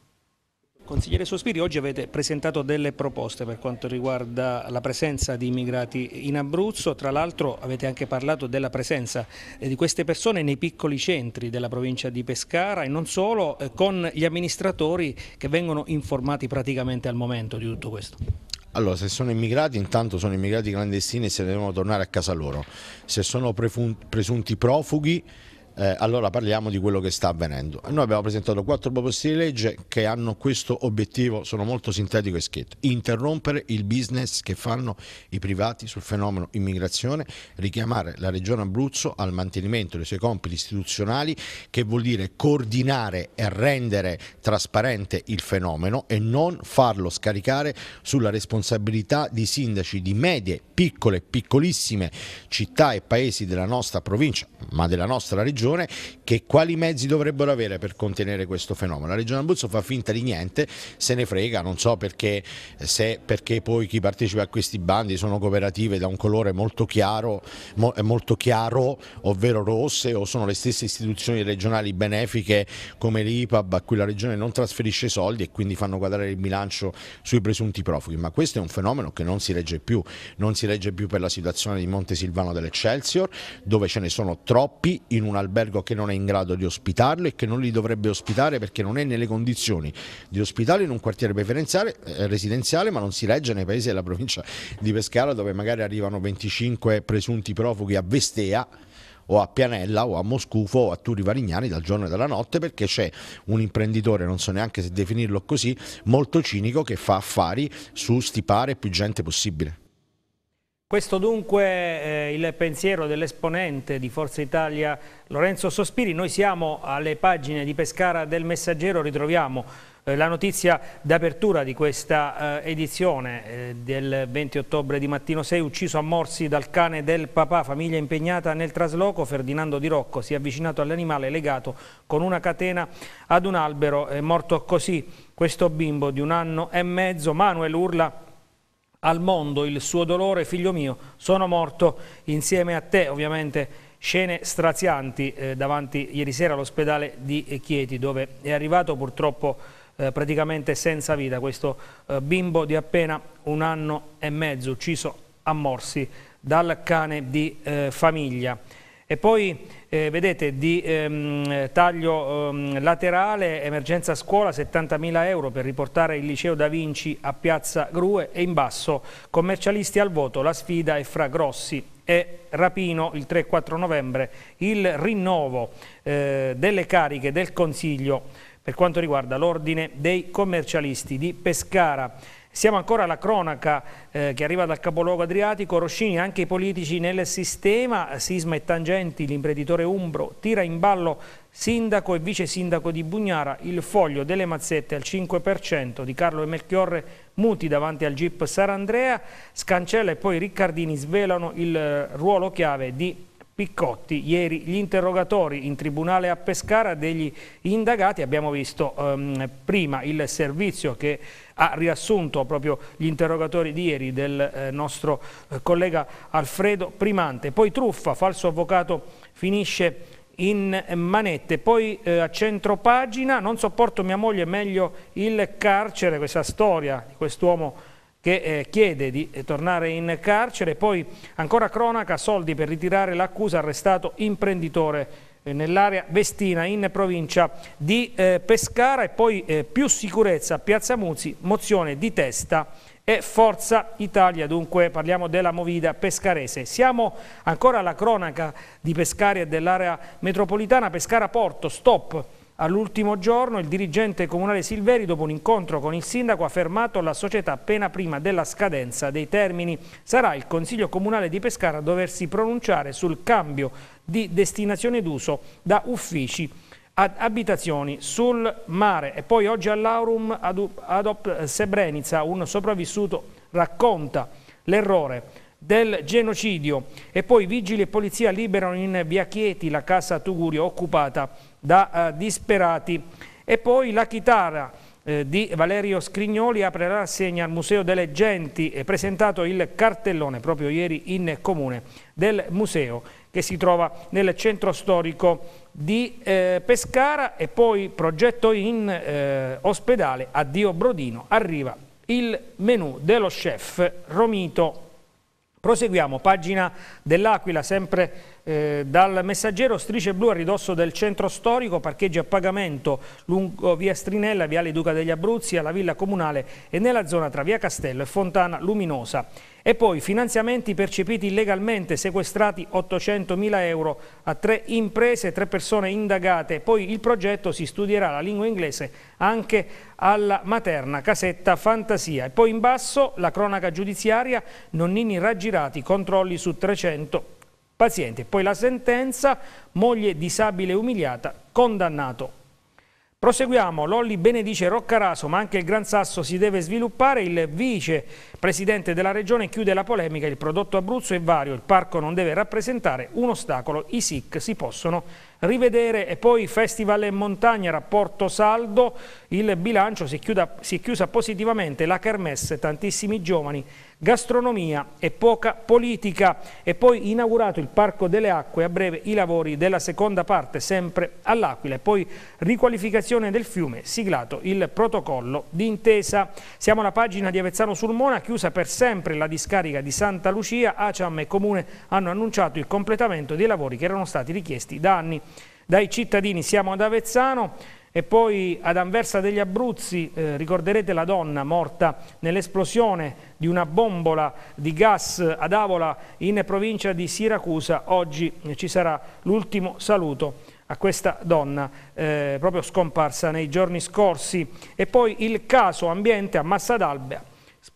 Consigliere Sospiri, oggi avete presentato delle proposte per quanto riguarda la presenza di immigrati in Abruzzo, tra l'altro avete anche parlato della presenza eh, di queste persone nei piccoli centri della provincia di Pescara e non solo, eh, con gli amministratori che vengono informati praticamente al momento di tutto questo. Allora, se sono immigrati, intanto sono immigrati clandestini e se devono tornare a casa loro. Se sono presunti profughi, eh, allora parliamo di quello che sta avvenendo. Noi abbiamo presentato quattro proposte di legge che hanno questo obiettivo, sono molto sintetico e schietto, interrompere il business che fanno i privati sul fenomeno immigrazione, richiamare la Regione Abruzzo al mantenimento dei suoi compiti istituzionali, che vuol dire coordinare e rendere trasparente il fenomeno e non farlo scaricare sulla responsabilità di sindaci di medie, piccole, piccolissime città e paesi della nostra provincia, ma della nostra regione Regione che quali mezzi dovrebbero avere per contenere questo fenomeno. La Regione Abruzzo fa finta di niente, se ne frega, non so perché, se, perché poi chi partecipa a questi bandi sono cooperative da un colore molto chiaro, mo, eh, molto chiaro ovvero rosse, o sono le stesse istituzioni regionali benefiche come l'IPAB a cui la Regione non trasferisce soldi e quindi fanno quadrare il bilancio sui presunti profughi, ma questo è un fenomeno che non si regge più, non si regge più per la situazione di Monte Silvano dell'Eccelsior, dove ce ne sono troppi in un albergo albergo che non è in grado di ospitarlo e che non li dovrebbe ospitare perché non è nelle condizioni di ospitare in un quartiere preferenziale eh, residenziale, ma non si legge nei paesi della provincia di Pescara dove magari arrivano 25 presunti profughi a Vestea o a Pianella o a Moscufo o a Turi Varignani dal giorno e dalla notte perché c'è un imprenditore, non so neanche se definirlo così, molto cinico che fa affari su stipare più gente possibile. Questo dunque eh, il pensiero dell'esponente di Forza Italia Lorenzo Sospiri. Noi siamo alle pagine di Pescara del Messaggero, ritroviamo eh, la notizia d'apertura di questa eh, edizione eh, del 20 ottobre di mattino 6, ucciso a morsi dal cane del papà, famiglia impegnata nel trasloco, Ferdinando Di Rocco si è avvicinato all'animale legato con una catena ad un albero, è morto così questo bimbo di un anno e mezzo, Manuel urla al mondo il suo dolore, figlio mio, sono morto insieme a te, ovviamente scene strazianti eh, davanti ieri sera all'ospedale di eh, Chieti dove è arrivato purtroppo eh, praticamente senza vita questo eh, bimbo di appena un anno e mezzo ucciso a morsi dal cane di eh, famiglia. E poi eh, vedete di ehm, taglio ehm, laterale, emergenza scuola 70.000 euro per riportare il liceo Da Vinci a Piazza Grue e in basso commercialisti al voto, la sfida è fra Grossi e Rapino il 3-4 novembre, il rinnovo eh, delle cariche del Consiglio per quanto riguarda l'ordine dei commercialisti di Pescara. Siamo ancora alla cronaca eh, che arriva dal capoluogo adriatico, Roscini anche i politici nel sistema, Sisma e Tangenti, l'imprenditore Umbro tira in ballo sindaco e vice sindaco di Bugnara, il foglio delle mazzette al 5% di Carlo e Melchiorre muti davanti al GIP Sarandrea, Scancella e poi Riccardini svelano il eh, ruolo chiave di Piccotti. Ieri gli interrogatori in tribunale a Pescara degli indagati, abbiamo visto ehm, prima il servizio che ha riassunto proprio gli interrogatori di ieri del eh, nostro eh, collega Alfredo Primante. Poi truffa, falso avvocato finisce in manette. Poi eh, a pagina, non sopporto mia moglie, meglio il carcere, questa storia di quest'uomo che eh, chiede di eh, tornare in carcere. Poi ancora cronaca, soldi per ritirare l'accusa, arrestato imprenditore eh, nell'area Vestina in provincia di eh, Pescara e poi eh, più sicurezza a Piazza Muzzi, mozione di testa e Forza Italia, dunque parliamo della movida pescarese. Siamo ancora alla cronaca di Pescaria e dell'area metropolitana, Pescara Porto, stop All'ultimo giorno il dirigente comunale Silveri, dopo un incontro con il sindaco, ha fermato la società appena prima della scadenza dei termini. Sarà il Consiglio Comunale di Pescara a doversi pronunciare sul cambio di destinazione d'uso da uffici ad abitazioni sul mare. E poi oggi all'Aurum ad, Sebrenica un sopravvissuto racconta l'errore del genocidio e poi vigili e polizia liberano in via Chieti la casa Tugurio occupata da eh, disperati. E poi la chitarra eh, di Valerio Scrignoli apre la rassegna al Museo delle Genti e presentato il cartellone proprio ieri in comune del museo che si trova nel centro storico di eh, Pescara e poi progetto in eh, ospedale addio Brodino arriva il menù dello chef Romito. Proseguiamo, pagina dell'Aquila, sempre eh, dal messaggero strisce blu a ridosso del centro storico, parcheggi a pagamento lungo via Strinella, viale Duca degli Abruzzi, alla Villa Comunale e nella zona tra via Castello e Fontana Luminosa. E poi finanziamenti percepiti illegalmente, sequestrati 800.000 euro a tre imprese, tre persone indagate. Poi il progetto si studierà la lingua inglese anche alla materna casetta Fantasia. E poi in basso la cronaca giudiziaria, nonnini raggirati, controlli su 300 paziente. Poi la sentenza, moglie disabile e umiliata, condannato. Proseguiamo, Lolli benedice Roccaraso, ma anche il Gran Sasso si deve sviluppare, il vice presidente della regione chiude la polemica, il prodotto Abruzzo è vario, il parco non deve rappresentare un ostacolo, i SIC si possono rivedere e poi Festival e Montagna, rapporto saldo, il bilancio si, chiuda, si è chiusa positivamente, la Kermesse, tantissimi giovani gastronomia e poca politica. E poi inaugurato il Parco delle Acque, a breve i lavori della seconda parte, sempre all'Aquila. E poi riqualificazione del fiume, siglato il protocollo d'intesa. Siamo alla pagina di Avezzano sul Mona, chiusa per sempre la discarica di Santa Lucia. Aciam e Comune hanno annunciato il completamento dei lavori che erano stati richiesti da anni dai cittadini. Siamo ad Avezzano. E poi ad Anversa degli Abruzzi eh, ricorderete la donna morta nell'esplosione di una bombola di gas ad Avola in provincia di Siracusa. Oggi eh, ci sarà l'ultimo saluto a questa donna eh, proprio scomparsa nei giorni scorsi. E poi il caso ambiente a Massa d'Albea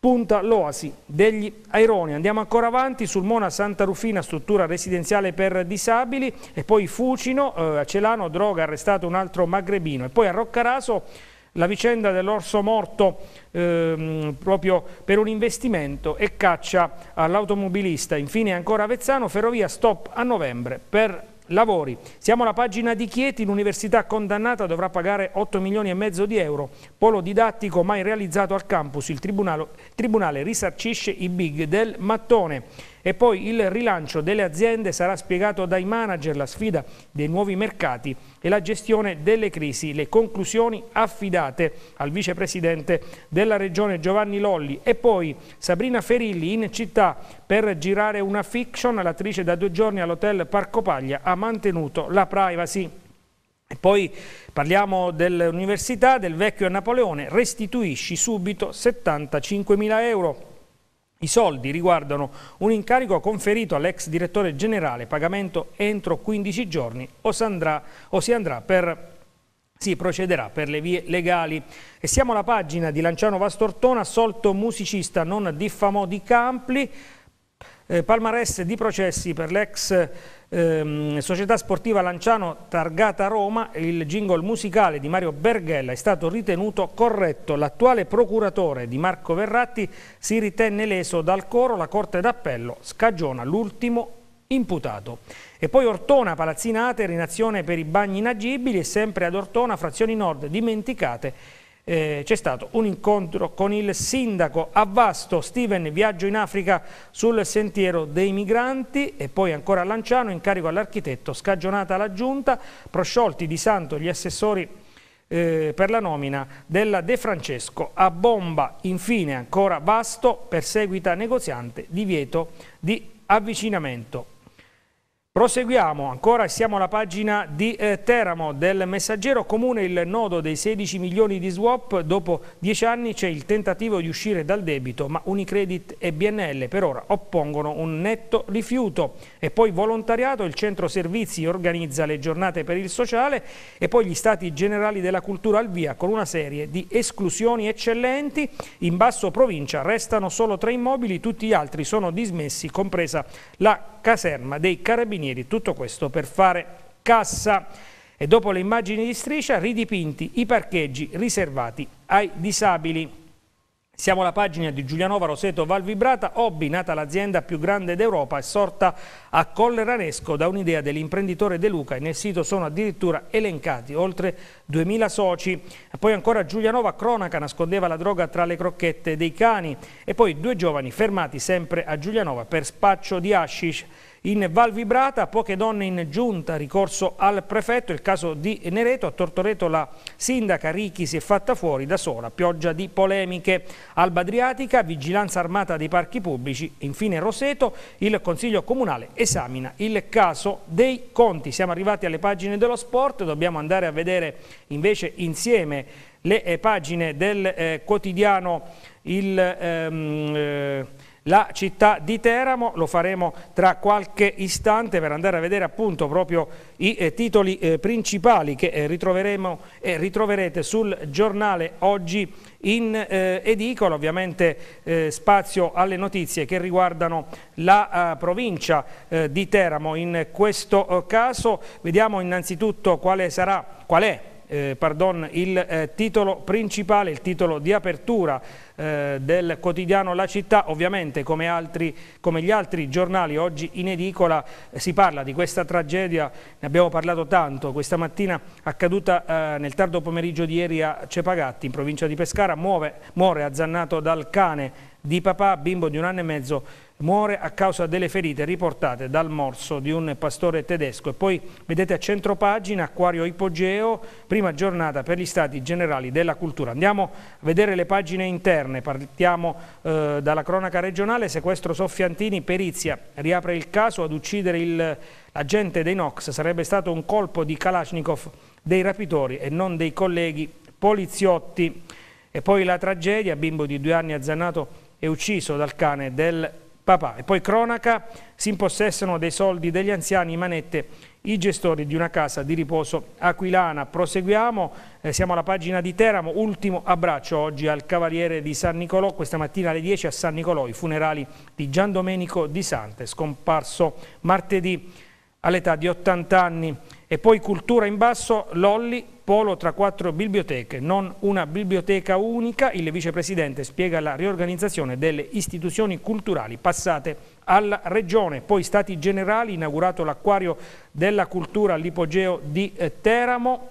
punta l'oasi degli Aironi. Andiamo ancora avanti, sul Mona Santa Rufina, struttura residenziale per disabili, e poi Fucino, eh, a Celano, droga, arrestato un altro magrebino. E poi a Roccaraso la vicenda dell'orso morto ehm, proprio per un investimento e caccia all'automobilista. Infine ancora Avezzano, ferrovia stop a novembre per Lavori. Siamo alla pagina di Chieti, l'università condannata dovrà pagare 8 milioni e mezzo di euro. Polo didattico mai realizzato al campus, il tribunale, tribunale risarcisce i big del mattone. E poi il rilancio delle aziende sarà spiegato dai manager, la sfida dei nuovi mercati e la gestione delle crisi, le conclusioni affidate al vicepresidente della regione Giovanni Lolli e poi Sabrina Ferilli in città per girare una fiction, l'attrice da due giorni all'hotel Parco Paglia ha mantenuto la privacy. E poi parliamo dell'università del vecchio Napoleone, restituisci subito 75.000 euro. I soldi riguardano un incarico conferito all'ex direttore generale, pagamento entro 15 giorni o si andrà, o si andrà per si procederà per le vie legali. E siamo alla pagina di Lanciano Vastortona, assolto musicista non diffamò di Campli, eh, palmarès di processi per l'ex ehm, società sportiva Lanciano targata Roma, il jingle musicale di Mario Berghella è stato ritenuto corretto. L'attuale procuratore di Marco Verratti si ritenne leso dal coro, la Corte d'Appello scagiona l'ultimo imputato. E poi Ortona, Palazzinate, rinazione per i bagni inagibili e sempre ad Ortona, frazioni nord dimenticate eh, c'è stato un incontro con il sindaco a Vasto, Steven Viaggio in Africa sul sentiero dei migranti e poi ancora a Lanciano incarico all'architetto, scagionata la giunta, prosciolti di santo gli assessori eh, per la nomina della De Francesco a bomba. Infine ancora Vasto perseguita negoziante, divieto di avvicinamento. Proseguiamo, ancora siamo alla pagina di eh, Teramo del Messaggero Comune, il nodo dei 16 milioni di swap, dopo 10 anni c'è il tentativo di uscire dal debito, ma Unicredit e BNL per ora oppongono un netto rifiuto. E poi volontariato, il centro servizi organizza le giornate per il sociale e poi gli stati generali della cultura al via con una serie di esclusioni eccellenti. In basso provincia restano solo tre immobili, tutti gli altri sono dismessi, compresa la caserma dei carabinieri carabinieri. Tutto questo per fare cassa e dopo le immagini di striscia ridipinti i parcheggi riservati ai disabili. Siamo alla pagina di Giulianova Roseto Valvibrata, Hobby, nata l'azienda più grande d'Europa, è sorta a Colleranesco da un'idea dell'imprenditore De Luca e nel sito sono addirittura elencati oltre 2000 soci. Poi ancora Giulianova Cronaca nascondeva la droga tra le crocchette dei cani e poi due giovani fermati sempre a Giulianova per spaccio di hashish. In Val Vibrata poche donne in giunta, ricorso al prefetto, il caso di Nereto, a Tortoreto la sindaca Ricchi si è fatta fuori da sola, pioggia di polemiche. Alba Adriatica, vigilanza armata dei parchi pubblici, infine Roseto, il Consiglio Comunale esamina il caso dei conti. Siamo arrivati alle pagine dello sport, dobbiamo andare a vedere invece insieme le eh, pagine del eh, quotidiano il... Ehm, eh, la città di Teramo, lo faremo tra qualche istante per andare a vedere appunto proprio i eh, titoli eh, principali che eh, ritroveremo e ritroverete sul giornale oggi in edicola, ovviamente spazio alle notizie che riguardano la provincia di Teramo. In questo caso vediamo innanzitutto quale sarà, qual è eh, pardon, il eh, titolo principale, il titolo di apertura eh, del quotidiano La Città, ovviamente come, altri, come, gli altri giornali oggi in edicola eh, si parla di questa tragedia, ne abbiamo parlato tanto, questa mattina accaduta eh, nel tardo pomeriggio di ieri a Cepagatti in provincia di Pescara, muove, muore azzannato dal cane di papà, bimbo di un anno e mezzo muore a causa delle ferite riportate dal morso di un pastore tedesco. E poi vedete a centro pagina Acquario Ipogeo, prima giornata per gli stati generali della cultura. Andiamo a vedere le pagine interne, partiamo eh, dalla cronaca regionale, sequestro Soffiantini, perizia, riapre il caso ad uccidere il, l'agente dei Nox, sarebbe stato un colpo di Kalashnikov dei rapitori e non dei colleghi poliziotti. E poi la tragedia, bimbo di due anni azzannato e ucciso dal cane del papà. E poi cronaca, si impossessano dei soldi degli anziani in manette i gestori di una casa di riposo aquilana. Proseguiamo, eh, siamo alla pagina di Teramo, ultimo abbraccio oggi al Cavaliere di San Nicolò, questa mattina alle 10 a San Nicolò, i funerali di Gian Domenico Di Sante, scomparso martedì all'età di 80 anni. E poi cultura in basso, Lolli, polo tra quattro biblioteche, non una biblioteca unica. Il vicepresidente spiega la riorganizzazione delle istituzioni culturali passate alla regione. Poi Stati Generali, inaugurato l'acquario della cultura all'ipogeo di eh, Teramo.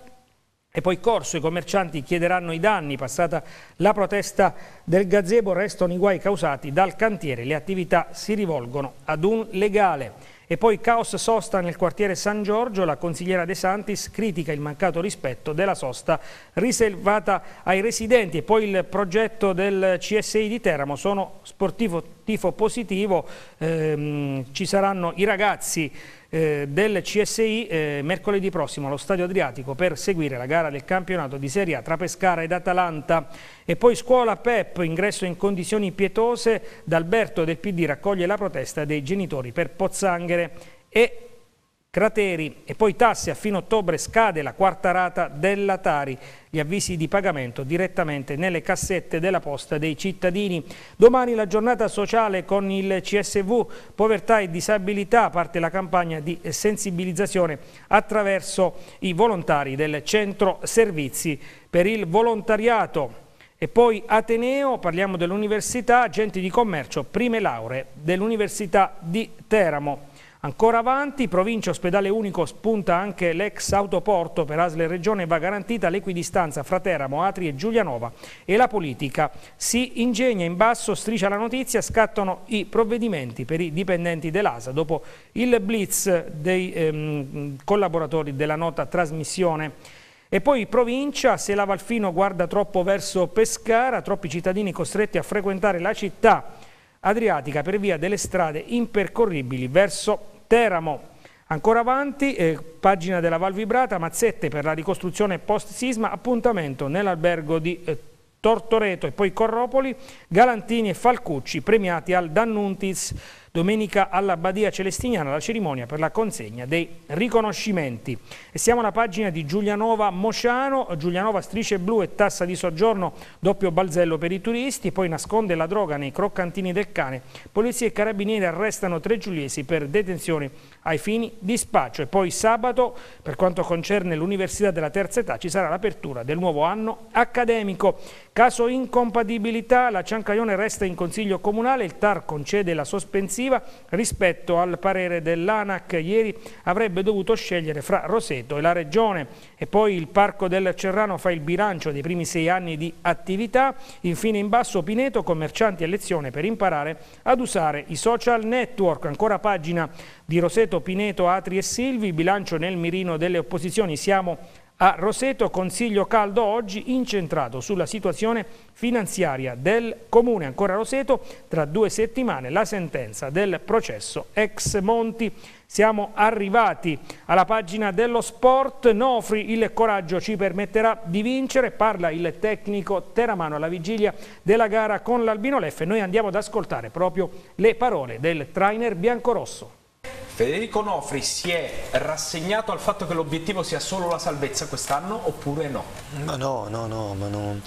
E poi corso, i commercianti chiederanno i danni, passata la protesta del gazebo, restano i guai causati dal cantiere, le attività si rivolgono ad un legale. E poi caos sosta nel quartiere San Giorgio, la consigliera De Santis critica il mancato rispetto della sosta riservata ai residenti e poi il progetto del CSI di Teramo sono sportivo tifo positivo, ehm, ci saranno i ragazzi eh, del CSI eh, mercoledì prossimo allo Stadio Adriatico per seguire la gara del campionato di Serie A tra Pescara ed Atalanta. E poi scuola PEP, ingresso in condizioni pietose, D'Alberto del PD raccoglie la protesta dei genitori per Pozzanghere e Crateri e poi tasse a fine ottobre scade la quarta rata della Tari, gli avvisi di pagamento direttamente nelle cassette della posta dei cittadini. Domani la giornata sociale con il CSV, povertà e disabilità, parte la campagna di sensibilizzazione attraverso i volontari del centro servizi per il volontariato. E poi Ateneo, parliamo dell'università, agenti di commercio, prime lauree dell'università di Teramo. Ancora avanti, provincia ospedale unico spunta anche l'ex autoporto per Asle Regione va garantita l'equidistanza fra Teramo, Atri e Giulianova e la politica si ingegna in basso, striscia la notizia, scattano i provvedimenti per i dipendenti dell'ASA dopo il blitz dei ehm, collaboratori della nota trasmissione. E poi provincia, se la Valfino guarda troppo verso Pescara, troppi cittadini costretti a frequentare la città adriatica per via delle strade impercorribili verso Pescara Teramo. Ancora avanti, eh, pagina della Val Vibrata, mazzette per la ricostruzione post-sisma, appuntamento nell'albergo di eh, Tortoreto e poi Corropoli, Galantini e Falcucci premiati al Dannuntis Domenica alla Badia Celestiniana la cerimonia per la consegna dei riconoscimenti. E siamo alla pagina di Giulianova Mociano, Giulianova strisce blu e tassa di soggiorno, doppio balzello per i turisti, poi nasconde la droga nei croccantini del cane. Polizia e carabinieri arrestano tre giuliesi per detenzione ai fini di spaccio. E poi sabato, per quanto concerne l'Università della Terza Età, ci sarà l'apertura del nuovo anno accademico. Caso incompatibilità, la Ciancaione resta in Consiglio Comunale, il TAR concede la sospensione successiva rispetto al parere dell'ANAC ieri avrebbe dovuto scegliere fra Roseto e la Regione e poi il Parco del Cerrano fa il bilancio dei primi sei anni di attività, infine in basso Pineto commercianti e lezione per imparare ad usare i social network, ancora pagina di Roseto, Pineto, Atri e Silvi, bilancio nel mirino delle opposizioni, siamo a Roseto consiglio caldo oggi incentrato sulla situazione finanziaria del comune. Ancora Roseto, tra due settimane la sentenza del processo ex Monti. Siamo arrivati alla pagina dello sport. Nofri, il coraggio ci permetterà di vincere. Parla il tecnico Teramano alla vigilia della gara con l'Albino Leff. Noi andiamo ad ascoltare proprio le parole del trainer biancorosso. Federico Nofri si è rassegnato al fatto che l'obiettivo sia solo la salvezza quest'anno oppure no? Ma no, no, no, ma non,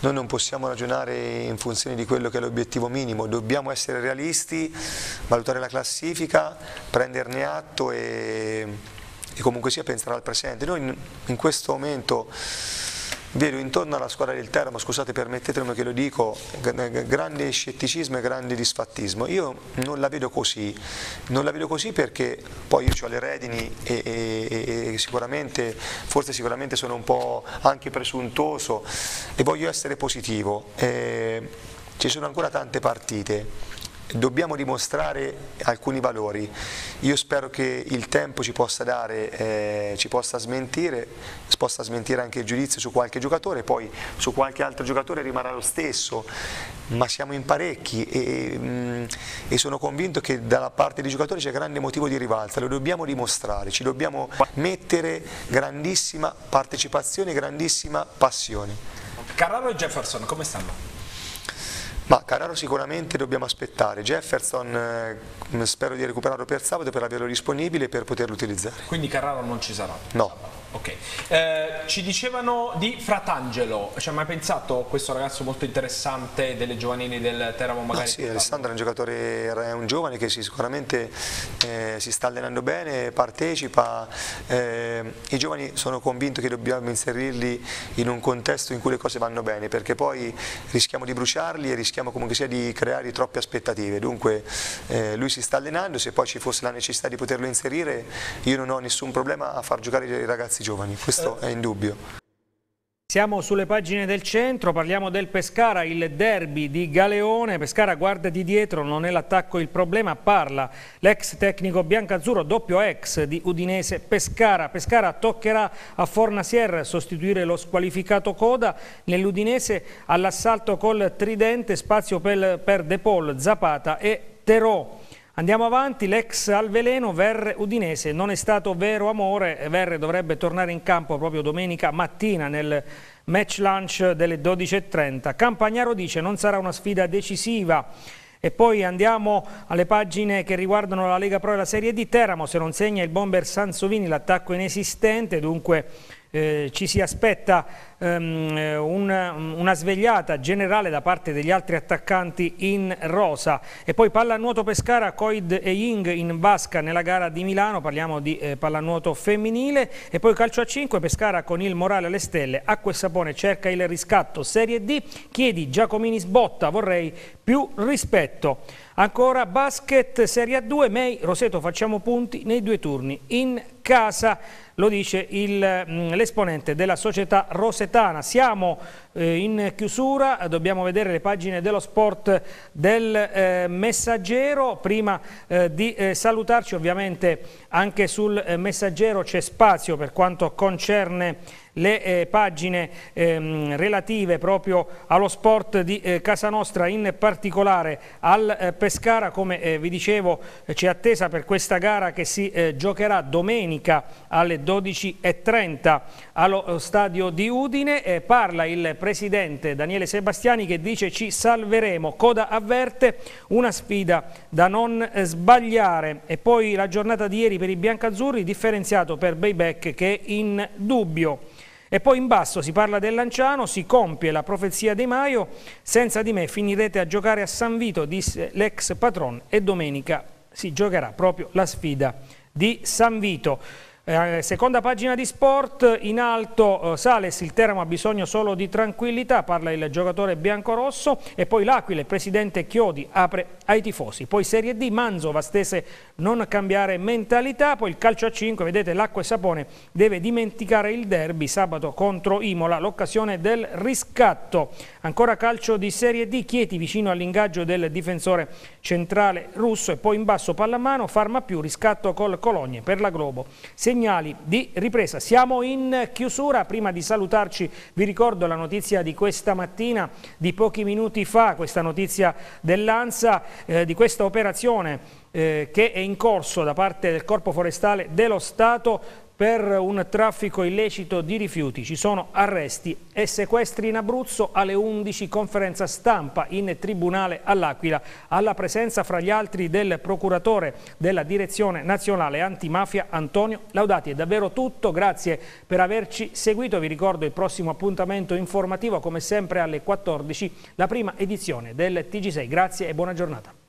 noi non possiamo ragionare in funzione di quello che è l'obiettivo minimo, dobbiamo essere realisti, valutare la classifica, prenderne atto e, e comunque sia pensare al presente. Noi in questo momento vedo intorno alla squadra del Teramo, scusate permettetemi che lo dico, grande scetticismo e grande disfattismo. Io non la vedo così, non la vedo così perché poi io ho le redini e, e, e sicuramente, forse sicuramente sono un po' anche presuntuoso e voglio essere positivo. Eh, ci sono ancora tante partite dobbiamo dimostrare alcuni valori. Io spero che il tempo ci possa dare, eh, ci possa smentire, possa smentire anche il giudizio su qualche giocatore, poi su qualche altro giocatore rimarrà lo stesso, ma siamo in parecchi e, e mm, sono convinto che dalla parte dei giocatori c'è grande motivo di rivalsa, lo dobbiamo dimostrare, ci dobbiamo mettere grandissima partecipazione, grandissima passione. Carraro e Jefferson come stanno? Ma Carraro sicuramente dobbiamo aspettare, Jefferson eh, spero di recuperarlo per sabato per averlo disponibile e per poterlo utilizzare. Quindi Carraro non ci sarà? No. Ok, eh, ci dicevano di Fratangelo, ci ha mai pensato questo ragazzo molto interessante delle giovanili del Teramo magari? No, sì, Alessandro è un giocatore, è un giovane che sì, sicuramente eh, si sta allenando bene, partecipa, eh, i giovani sono convinto che dobbiamo inserirli in un contesto in cui le cose vanno bene perché poi rischiamo di bruciarli e rischiamo comunque sia di creare troppe aspettative, dunque eh, lui si sta allenando, se poi ci fosse la necessità di poterlo inserire io non ho nessun problema a far giocare i ragazzi questi giovani, questo eh. è indubbio. Siamo sulle pagine del centro, parliamo del Pescara, il derby di Galeone. Pescara guarda di dietro, non è l'attacco il problema, parla l'ex tecnico biancazzurro, doppio ex di Udinese Pescara. Pescara toccherà a Fornasier sostituire lo squalificato Coda. Nell'Udinese all'assalto col tridente, spazio per, per De Paul, Zapata e Terò. Andiamo avanti, l'ex Alveleno Verre Udinese non è stato vero amore, Verre dovrebbe tornare in campo proprio domenica mattina nel match lunch delle 12.30. Campagnaro dice non sarà una sfida decisiva. E poi andiamo alle pagine che riguardano la Lega Pro e la Serie di Teramo, se non segna il bomber Sansovini l'attacco inesistente, dunque eh, ci si aspetta ehm, eh, una, una svegliata generale da parte degli altri attaccanti in rosa. E poi pallanuoto Pescara, Coid e Ying in vasca nella gara di Milano, parliamo di eh, pallanuoto femminile. E poi calcio a 5, Pescara con il morale alle stelle, Acque Sapone cerca il riscatto, Serie D, chiedi Giacomini sbotta, vorrei più rispetto. Ancora basket Serie a 2, May, Roseto facciamo punti nei due turni in casa, lo dice mm, l'esponente della società rosetana. Siamo eh, in chiusura, dobbiamo vedere le pagine dello sport del eh, messaggero. Prima eh, di eh, salutarci ovviamente anche sul eh, messaggero c'è spazio per quanto concerne le eh, pagine ehm, relative proprio allo sport di eh, Casa Nostra, in particolare al eh, Pescara, come eh, vi dicevo eh, ci è attesa per questa gara che si eh, giocherà domenica alle 12.30 allo stadio di Udine, parla il presidente Daniele Sebastiani che dice ci salveremo, coda avverte, una sfida da non sbagliare e poi la giornata di ieri per i biancazzurri differenziato per Bayback che è in dubbio. E poi in basso si parla del Lanciano, si compie la profezia di Maio, senza di me finirete a giocare a San Vito, disse l'ex patron, e domenica si giocherà proprio la sfida di San Vito. Eh, eh, seconda pagina di sport, in alto eh, Sales, il Teramo ha bisogno solo di tranquillità, parla il giocatore biancorosso e poi l'Aquile, presidente Chiodi, apre ai tifosi. Poi Serie D, Manzo, Vastese, non cambiare mentalità, poi il calcio a 5, vedete l'acqua e sapone deve dimenticare il derby sabato contro Imola, l'occasione del riscatto. Ancora calcio di Serie D, Chieti vicino all'ingaggio del difensore centrale russo e poi in basso pallamano, Farma più, riscatto col Cologne per la Globo. Segna segnali di ripresa. Siamo in chiusura, prima di salutarci vi ricordo la notizia di questa mattina, di pochi minuti fa, questa notizia dell'ANSA, eh, di questa operazione eh, che è in corso da parte del Corpo Forestale dello Stato per un traffico illecito di rifiuti. Ci sono arresti e sequestri in Abruzzo alle 11 conferenza stampa in Tribunale all'Aquila alla presenza fra gli altri del procuratore della Direzione Nazionale Antimafia Antonio Laudati. È davvero tutto, grazie per averci seguito. Vi ricordo il prossimo appuntamento informativo come sempre alle 14 la prima edizione del TG6. Grazie e buona giornata.